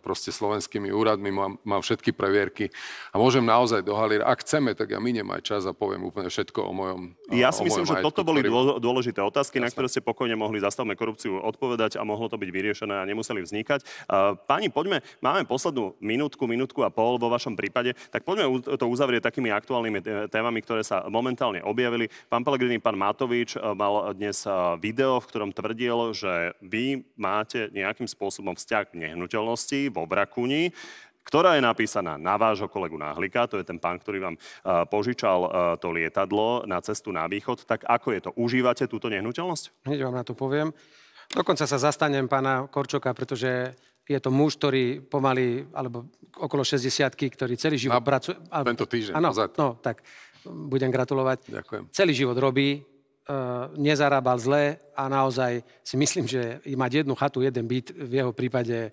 proste slovenskými úradmi, mám, mám všetky previerky a môžem naozaj do halír, ak chceme, tak ja miniem aj čas a poviem úplne všetko o mojom e, Ja si myslím, že majetku, toto boli ktorý... dôležité otázky, Jasne. na ktoré ste pokojne mohli zastavme korupciu odpovedať a mohlo to byť vyriešené a nemuseli vznikať. Páni, poďme, máme poslednú minútu minútku, minútku a pol vo vašom prípade, tak poďme to uzavrieť takými aktuálnymi témami, ktoré sa momentálne objavili. Pán Pelegrini, pán Matovič eh, mal dnes eh, video, v ktorom tvrdil, že vy máte nejakým spôsobom vzťah k nehnuteľnosti vo brakuni, ktorá je napísaná na vášho kolegu Náhlika, to je ten pán, ktorý vám eh, požičal to lietadlo na cestu na východ, tak ako je to? Užívate túto nehnuteľnosť? Hneď vám na to poviem. Dokonca sa zastanem pána Korčoka, pretože je to muž, ktorý pomaly, alebo okolo 60 ktorý celý život pracuje. A, tento týždeň. Áno, no, tak budem gratulovať. Ďakujem. Celý život robí, e, nezarábal zle a naozaj si myslím, že mať jednu chatu, jeden byt v jeho prípade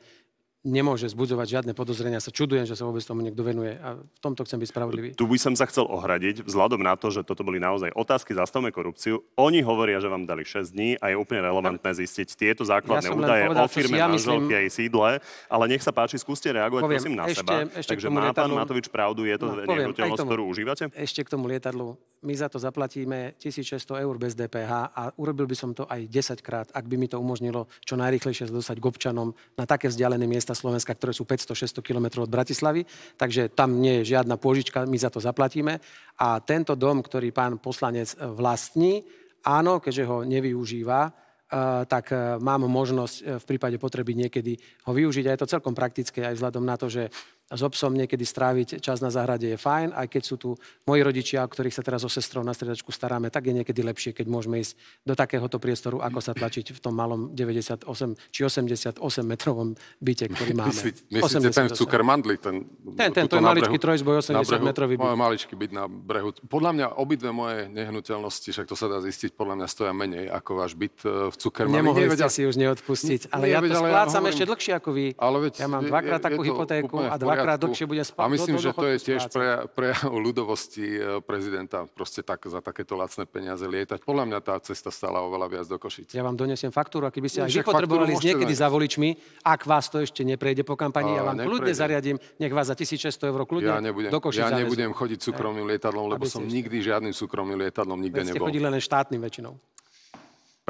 nemôže zbudzovať žiadne podozrenia. Sa čudujem, že sa vôbec tomu niekto venuje a v tomto chcem byť spravodlivý. Tu by som sa chcel ohradiť, vzhľadom na to, že toto boli naozaj otázky, zastavme korupciu. Oni hovoria, že vám dali 6 dní a je úplne relevantné zistiť tieto základné ja údaje povedal, o firme ja manželky myslím... jej sídle, ale nech sa páči, skúste reagovať poviem, prosím na ešte, seba. Ešte Takže má lietadlu... pán Matovič pravdu, je to no, nehnuteľnosť, ktorú užívate? Ešte k tomu lietadlu. My za to zaplatíme 1600 eur bez DPH a urobil by som to aj 10 krát, ak by mi to umožnilo čo najrychlejšie dostať k občanom na také vzdialené miesta mesta Slovenska, ktoré sú 500-600 km od Bratislavy, takže tam nie je žiadna pôžička, my za to zaplatíme. A tento dom, ktorý pán poslanec vlastní, áno, keďže ho nevyužíva, eh, tak eh, mám možnosť eh, v prípade potreby niekedy ho využiť. A je to celkom praktické aj vzhľadom na to, že s obsom niekedy stráviť čas na záhrade je fajn, aj keď sú tu moji rodičia, o ktorých sa teraz so sestrou na stredačku staráme, tak je niekedy lepšie, keď môžeme ísť do takéhoto priestoru, ako sa tlačiť v tom malom 98 či 88 metrovom byte, ktorý máme. Myslíte ten Cukermandli? Ten, ten, ten to je maličký trojzboj, 80 brehu, metrový byt. Môj maličký byt na brehu. Podľa mňa obidve moje nehnuteľnosti, však to sa dá zistiť, podľa mňa stoja menej ako váš byt e, v Cukermandli. Nemohli ste si už neodpustiť, ale ja to splácam ešte dlhšie ako vy. ja mám dvakrát takú hypotéku a poriadku. dlhšie bude spať. A no, myslím, do, no, do, že no, to je tiež prejav, pre ľudovosti eh, prezidenta. Proste tak, za takéto lacné peniaze lietať. Podľa mňa tá cesta stala oveľa viac do Košic. Ja vám donesiem faktúru a by ste aj vypotrebovali niekedy za voličmi, ak vás to ešte neprejde po kampani, ja vám kľudne zariadím, nech vás za 1600 eur kľudne ja nebudem, do Košic Ja nebudem chodiť súkromným lietadlom, lebo som nikdy žiadnym súkromným lietadlom nikde nebol. Ste chodili len štátnym väčšinou.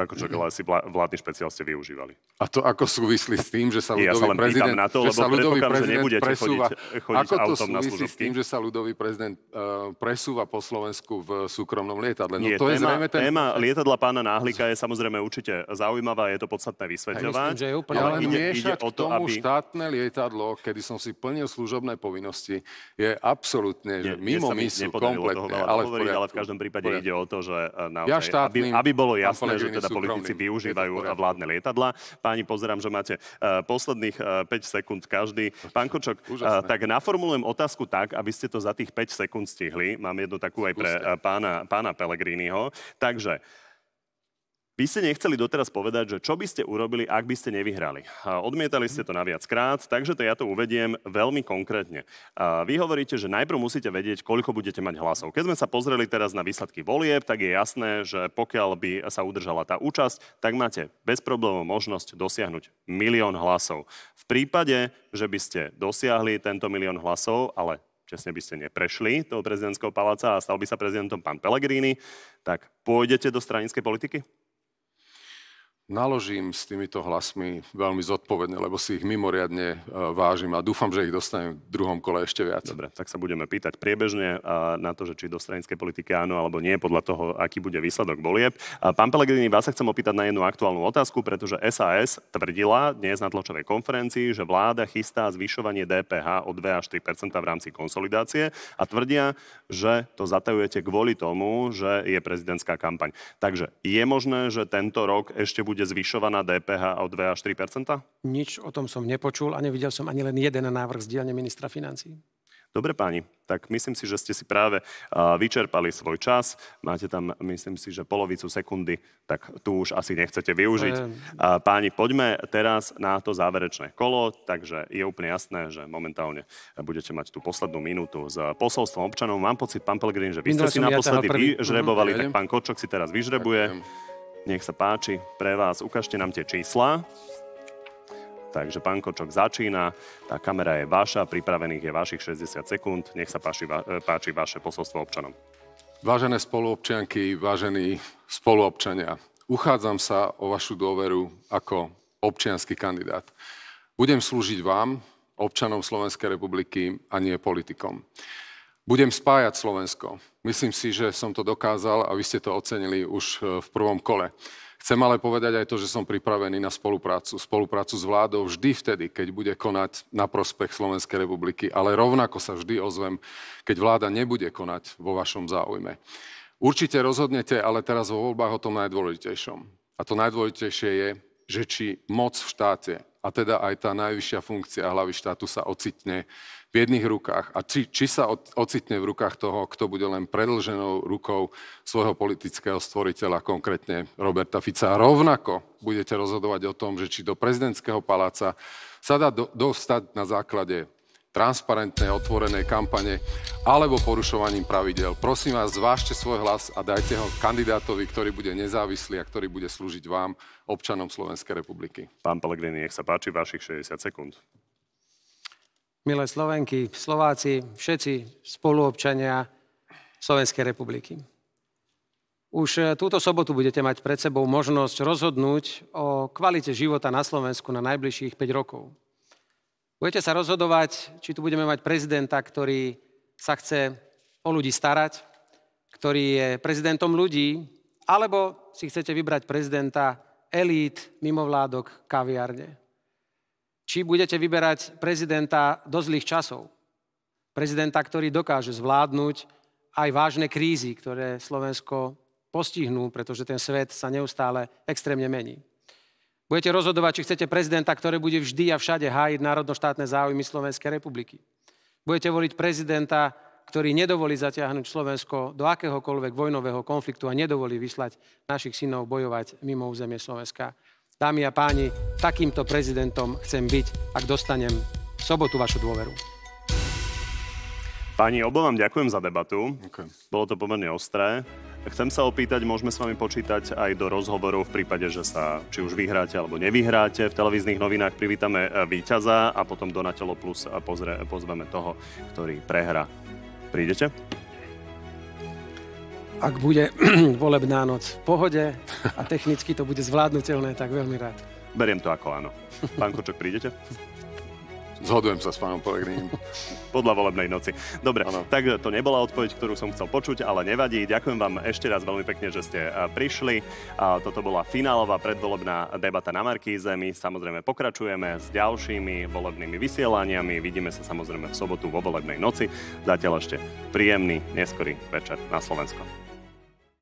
Ako čakala mhm. asi vládny špeciál ste využívali. A to ako súvisí s tým, že sa ľudový ja sa prezident, na to, že sa ľudový prezident že presúva... Chodiť, chodiť ako to súvisí s tým, že sa ľudový prezident uh, presúva po Slovensku v súkromnom lietadle? No Nie, to téma, je ten... téma lietadla pána Náhlika je samozrejme určite zaujímavá, je to podstatné vysvetľovať. Ja, myslím, že je úplne... ale ide, ide o to, tomu aby... štátne lietadlo, kedy som si plnil služobné povinnosti, je absolútne je, mimo misu, kompletne. Ale, v každom prípade ide o to, že e, aby bolo jasné, že teda politici využívajú vládne lietadla. Páni, pozerám, že máte uh, posledných uh, e, 5 sekúnd každý. Pán Kočok, uh, tak naformulujem otázku tak, aby ste to za tých 5 sekúnd stihli. Mám jednu takú aj pre pána, pána Pellegriniho. Takže vy ste nechceli doteraz povedať, že čo by ste urobili, ak by ste nevyhrali. Odmietali ste to naviac krát, takže to ja to uvediem veľmi konkrétne. Vy hovoríte, že najprv musíte vedieť, koľko budete mať hlasov. Keď sme sa pozreli teraz na výsledky volieb, tak je jasné, že pokiaľ by sa udržala tá účasť, tak máte bez problémov možnosť dosiahnuť milión hlasov. V prípade, že by ste dosiahli tento milión hlasov, ale česne by ste neprešli toho prezidentského paláca a stal by sa prezidentom pán Pellegrini, tak pôjdete do stranickej politiky? naložím s týmito hlasmi veľmi zodpovedne, lebo si ich mimoriadne e, vážim a dúfam, že ich dostanem v druhom kole ešte viac. Dobre, tak sa budeme pýtať priebežne e, na to, že či do stranickej politiky áno alebo nie, podľa toho, aký bude výsledok volieb. E, pán Pelegrini, vás sa chcem opýtať na jednu aktuálnu otázku, pretože SAS tvrdila dnes na tlačovej konferencii, že vláda chystá zvyšovanie DPH o 2 až 3 v rámci konsolidácie a tvrdia, že to zatajujete kvôli tomu, že je prezidentská kampaň. Takže je možné, že tento rok ešte bude bude zvyšovaná DPH o 2 až 3 Nič o tom som nepočul a nevidel som ani len jeden návrh z dielne ministra financí. Dobre páni, tak myslím si, že ste si práve vyčerpali svoj čas. Máte tam, myslím si, že polovicu sekundy, tak tu už asi nechcete využiť. Ehm. Páni, poďme teraz na to záverečné kolo, takže je úplne jasné, že momentálne budete mať tú poslednú minútu s posolstvom občanov. Mám pocit, pán Pelgrín, že vy ste si naposledy vyžrebovali, mhm. tak pán Kočok si teraz vyžrebuje. Ehm. Nech sa páči, pre vás ukážte nám tie čísla. Takže pán Kočok začína, tá kamera je vaša, pripravených je vašich 60 sekúnd. Nech sa páči, e, páči vaše posolstvo občanom. Vážené spoluobčianky, vážení spoluobčania, uchádzam sa o vašu dôveru ako občianský kandidát. Budem slúžiť vám, občanom Slovenskej republiky a nie politikom. Budem spájať Slovensko. Myslím si, že som to dokázal a vy ste to ocenili už e, v prvom kole. Chcem ale povedať aj to, že som pripravený na spoluprácu. Spoluprácu s vládou vždy vtedy, keď bude konať na prospech Slovenskej republiky, ale rovnako sa vždy ozvem, keď vláda nebude konať vo vašom záujme. Určite rozhodnete, ale teraz vo voľbách o tom najdôležitejšom. A to najdôležitejšie je, že či moc v štáte, a teda aj tá najvyššia funkcia hlavy štátu sa ocitne v jedných rukách a či, či sa ocitne v rukách toho, kto bude len predlženou rukou svojho politického stvoriteľa, konkrétne Roberta Fica. A rovnako budete rozhodovať o tom, že či do prezidentského paláca sa dá do, dostať na základe transparentnej, otvorenej kampane alebo porušovaním pravidel. Prosím vás, zvážte svoj hlas a dajte ho kandidátovi, ktorý bude nezávislý a ktorý bude slúžiť vám, občanom Slovenskej republiky. Pán Pelegrini, nech sa páči vašich 60 sekúnd milé Slovenky, Slováci, všetci spoluobčania Slovenskej republiky. Už e, túto sobotu budete mať pred sebou možnosť rozhodnúť o kvalite života na Slovensku na najbližších 5 rokov. Budete sa rozhodovať, či tu budeme mať prezidenta, ktorý sa chce o ľudí starať, ktorý je prezidentom ľudí, alebo si chcete vybrať prezidenta elít, mimovládok, kaviárne či budete vyberať prezidenta do zlých časov. Prezidenta, ktorý dokáže zvládnuť aj vážne krízy, ktoré Slovensko postihnú, pretože ten svet sa neustále extrémne mení. Budete rozhodovať, či chcete prezidenta, ktorý bude vždy a všade hájiť národno štátne záujmy Slovenskej republiky. Budete voliť prezidenta, ktorý nedovolí zatiahnuť Slovensko do akéhokoľvek vojnového konfliktu a nedovolí vyslať našich synov bojovať mimo územie Slovenska. Dámy a páni, takýmto prezidentom chcem byť, ak dostanem v sobotu vašu dôveru. Pani, obo vám ďakujem za debatu. Okay. Bolo to pomerne ostré. Chcem sa opýtať, môžeme s vami počítať aj do rozhovorov v prípade, že sa či už vyhráte alebo nevyhráte. V televíznych novinách privítame eh, víťaza a potom do Plus eh, pozre, pozveme toho, ktorý prehra. Prídete? ak bude volebná noc v pohode a technicky to bude zvládnutelné, tak veľmi rád. Beriem to ako áno. Pán Kočok, prídete? Zhodujem sa s pánom Pelegrinim. Podľa volebnej noci. Dobre, ano. tak to nebola odpoveď, ktorú som chcel počuť, ale nevadí. Ďakujem vám ešte raz veľmi pekne, že ste e, prišli. Toto bola finálová predvolebná debata na Markíze. My samozrejme pokračujeme s ďalšími volebnými vysielaniami. Vidíme sa samozrejme v sobotu vo volebnej noci. Zatiaľ ešte príjemný neskorý večer na Slovensko.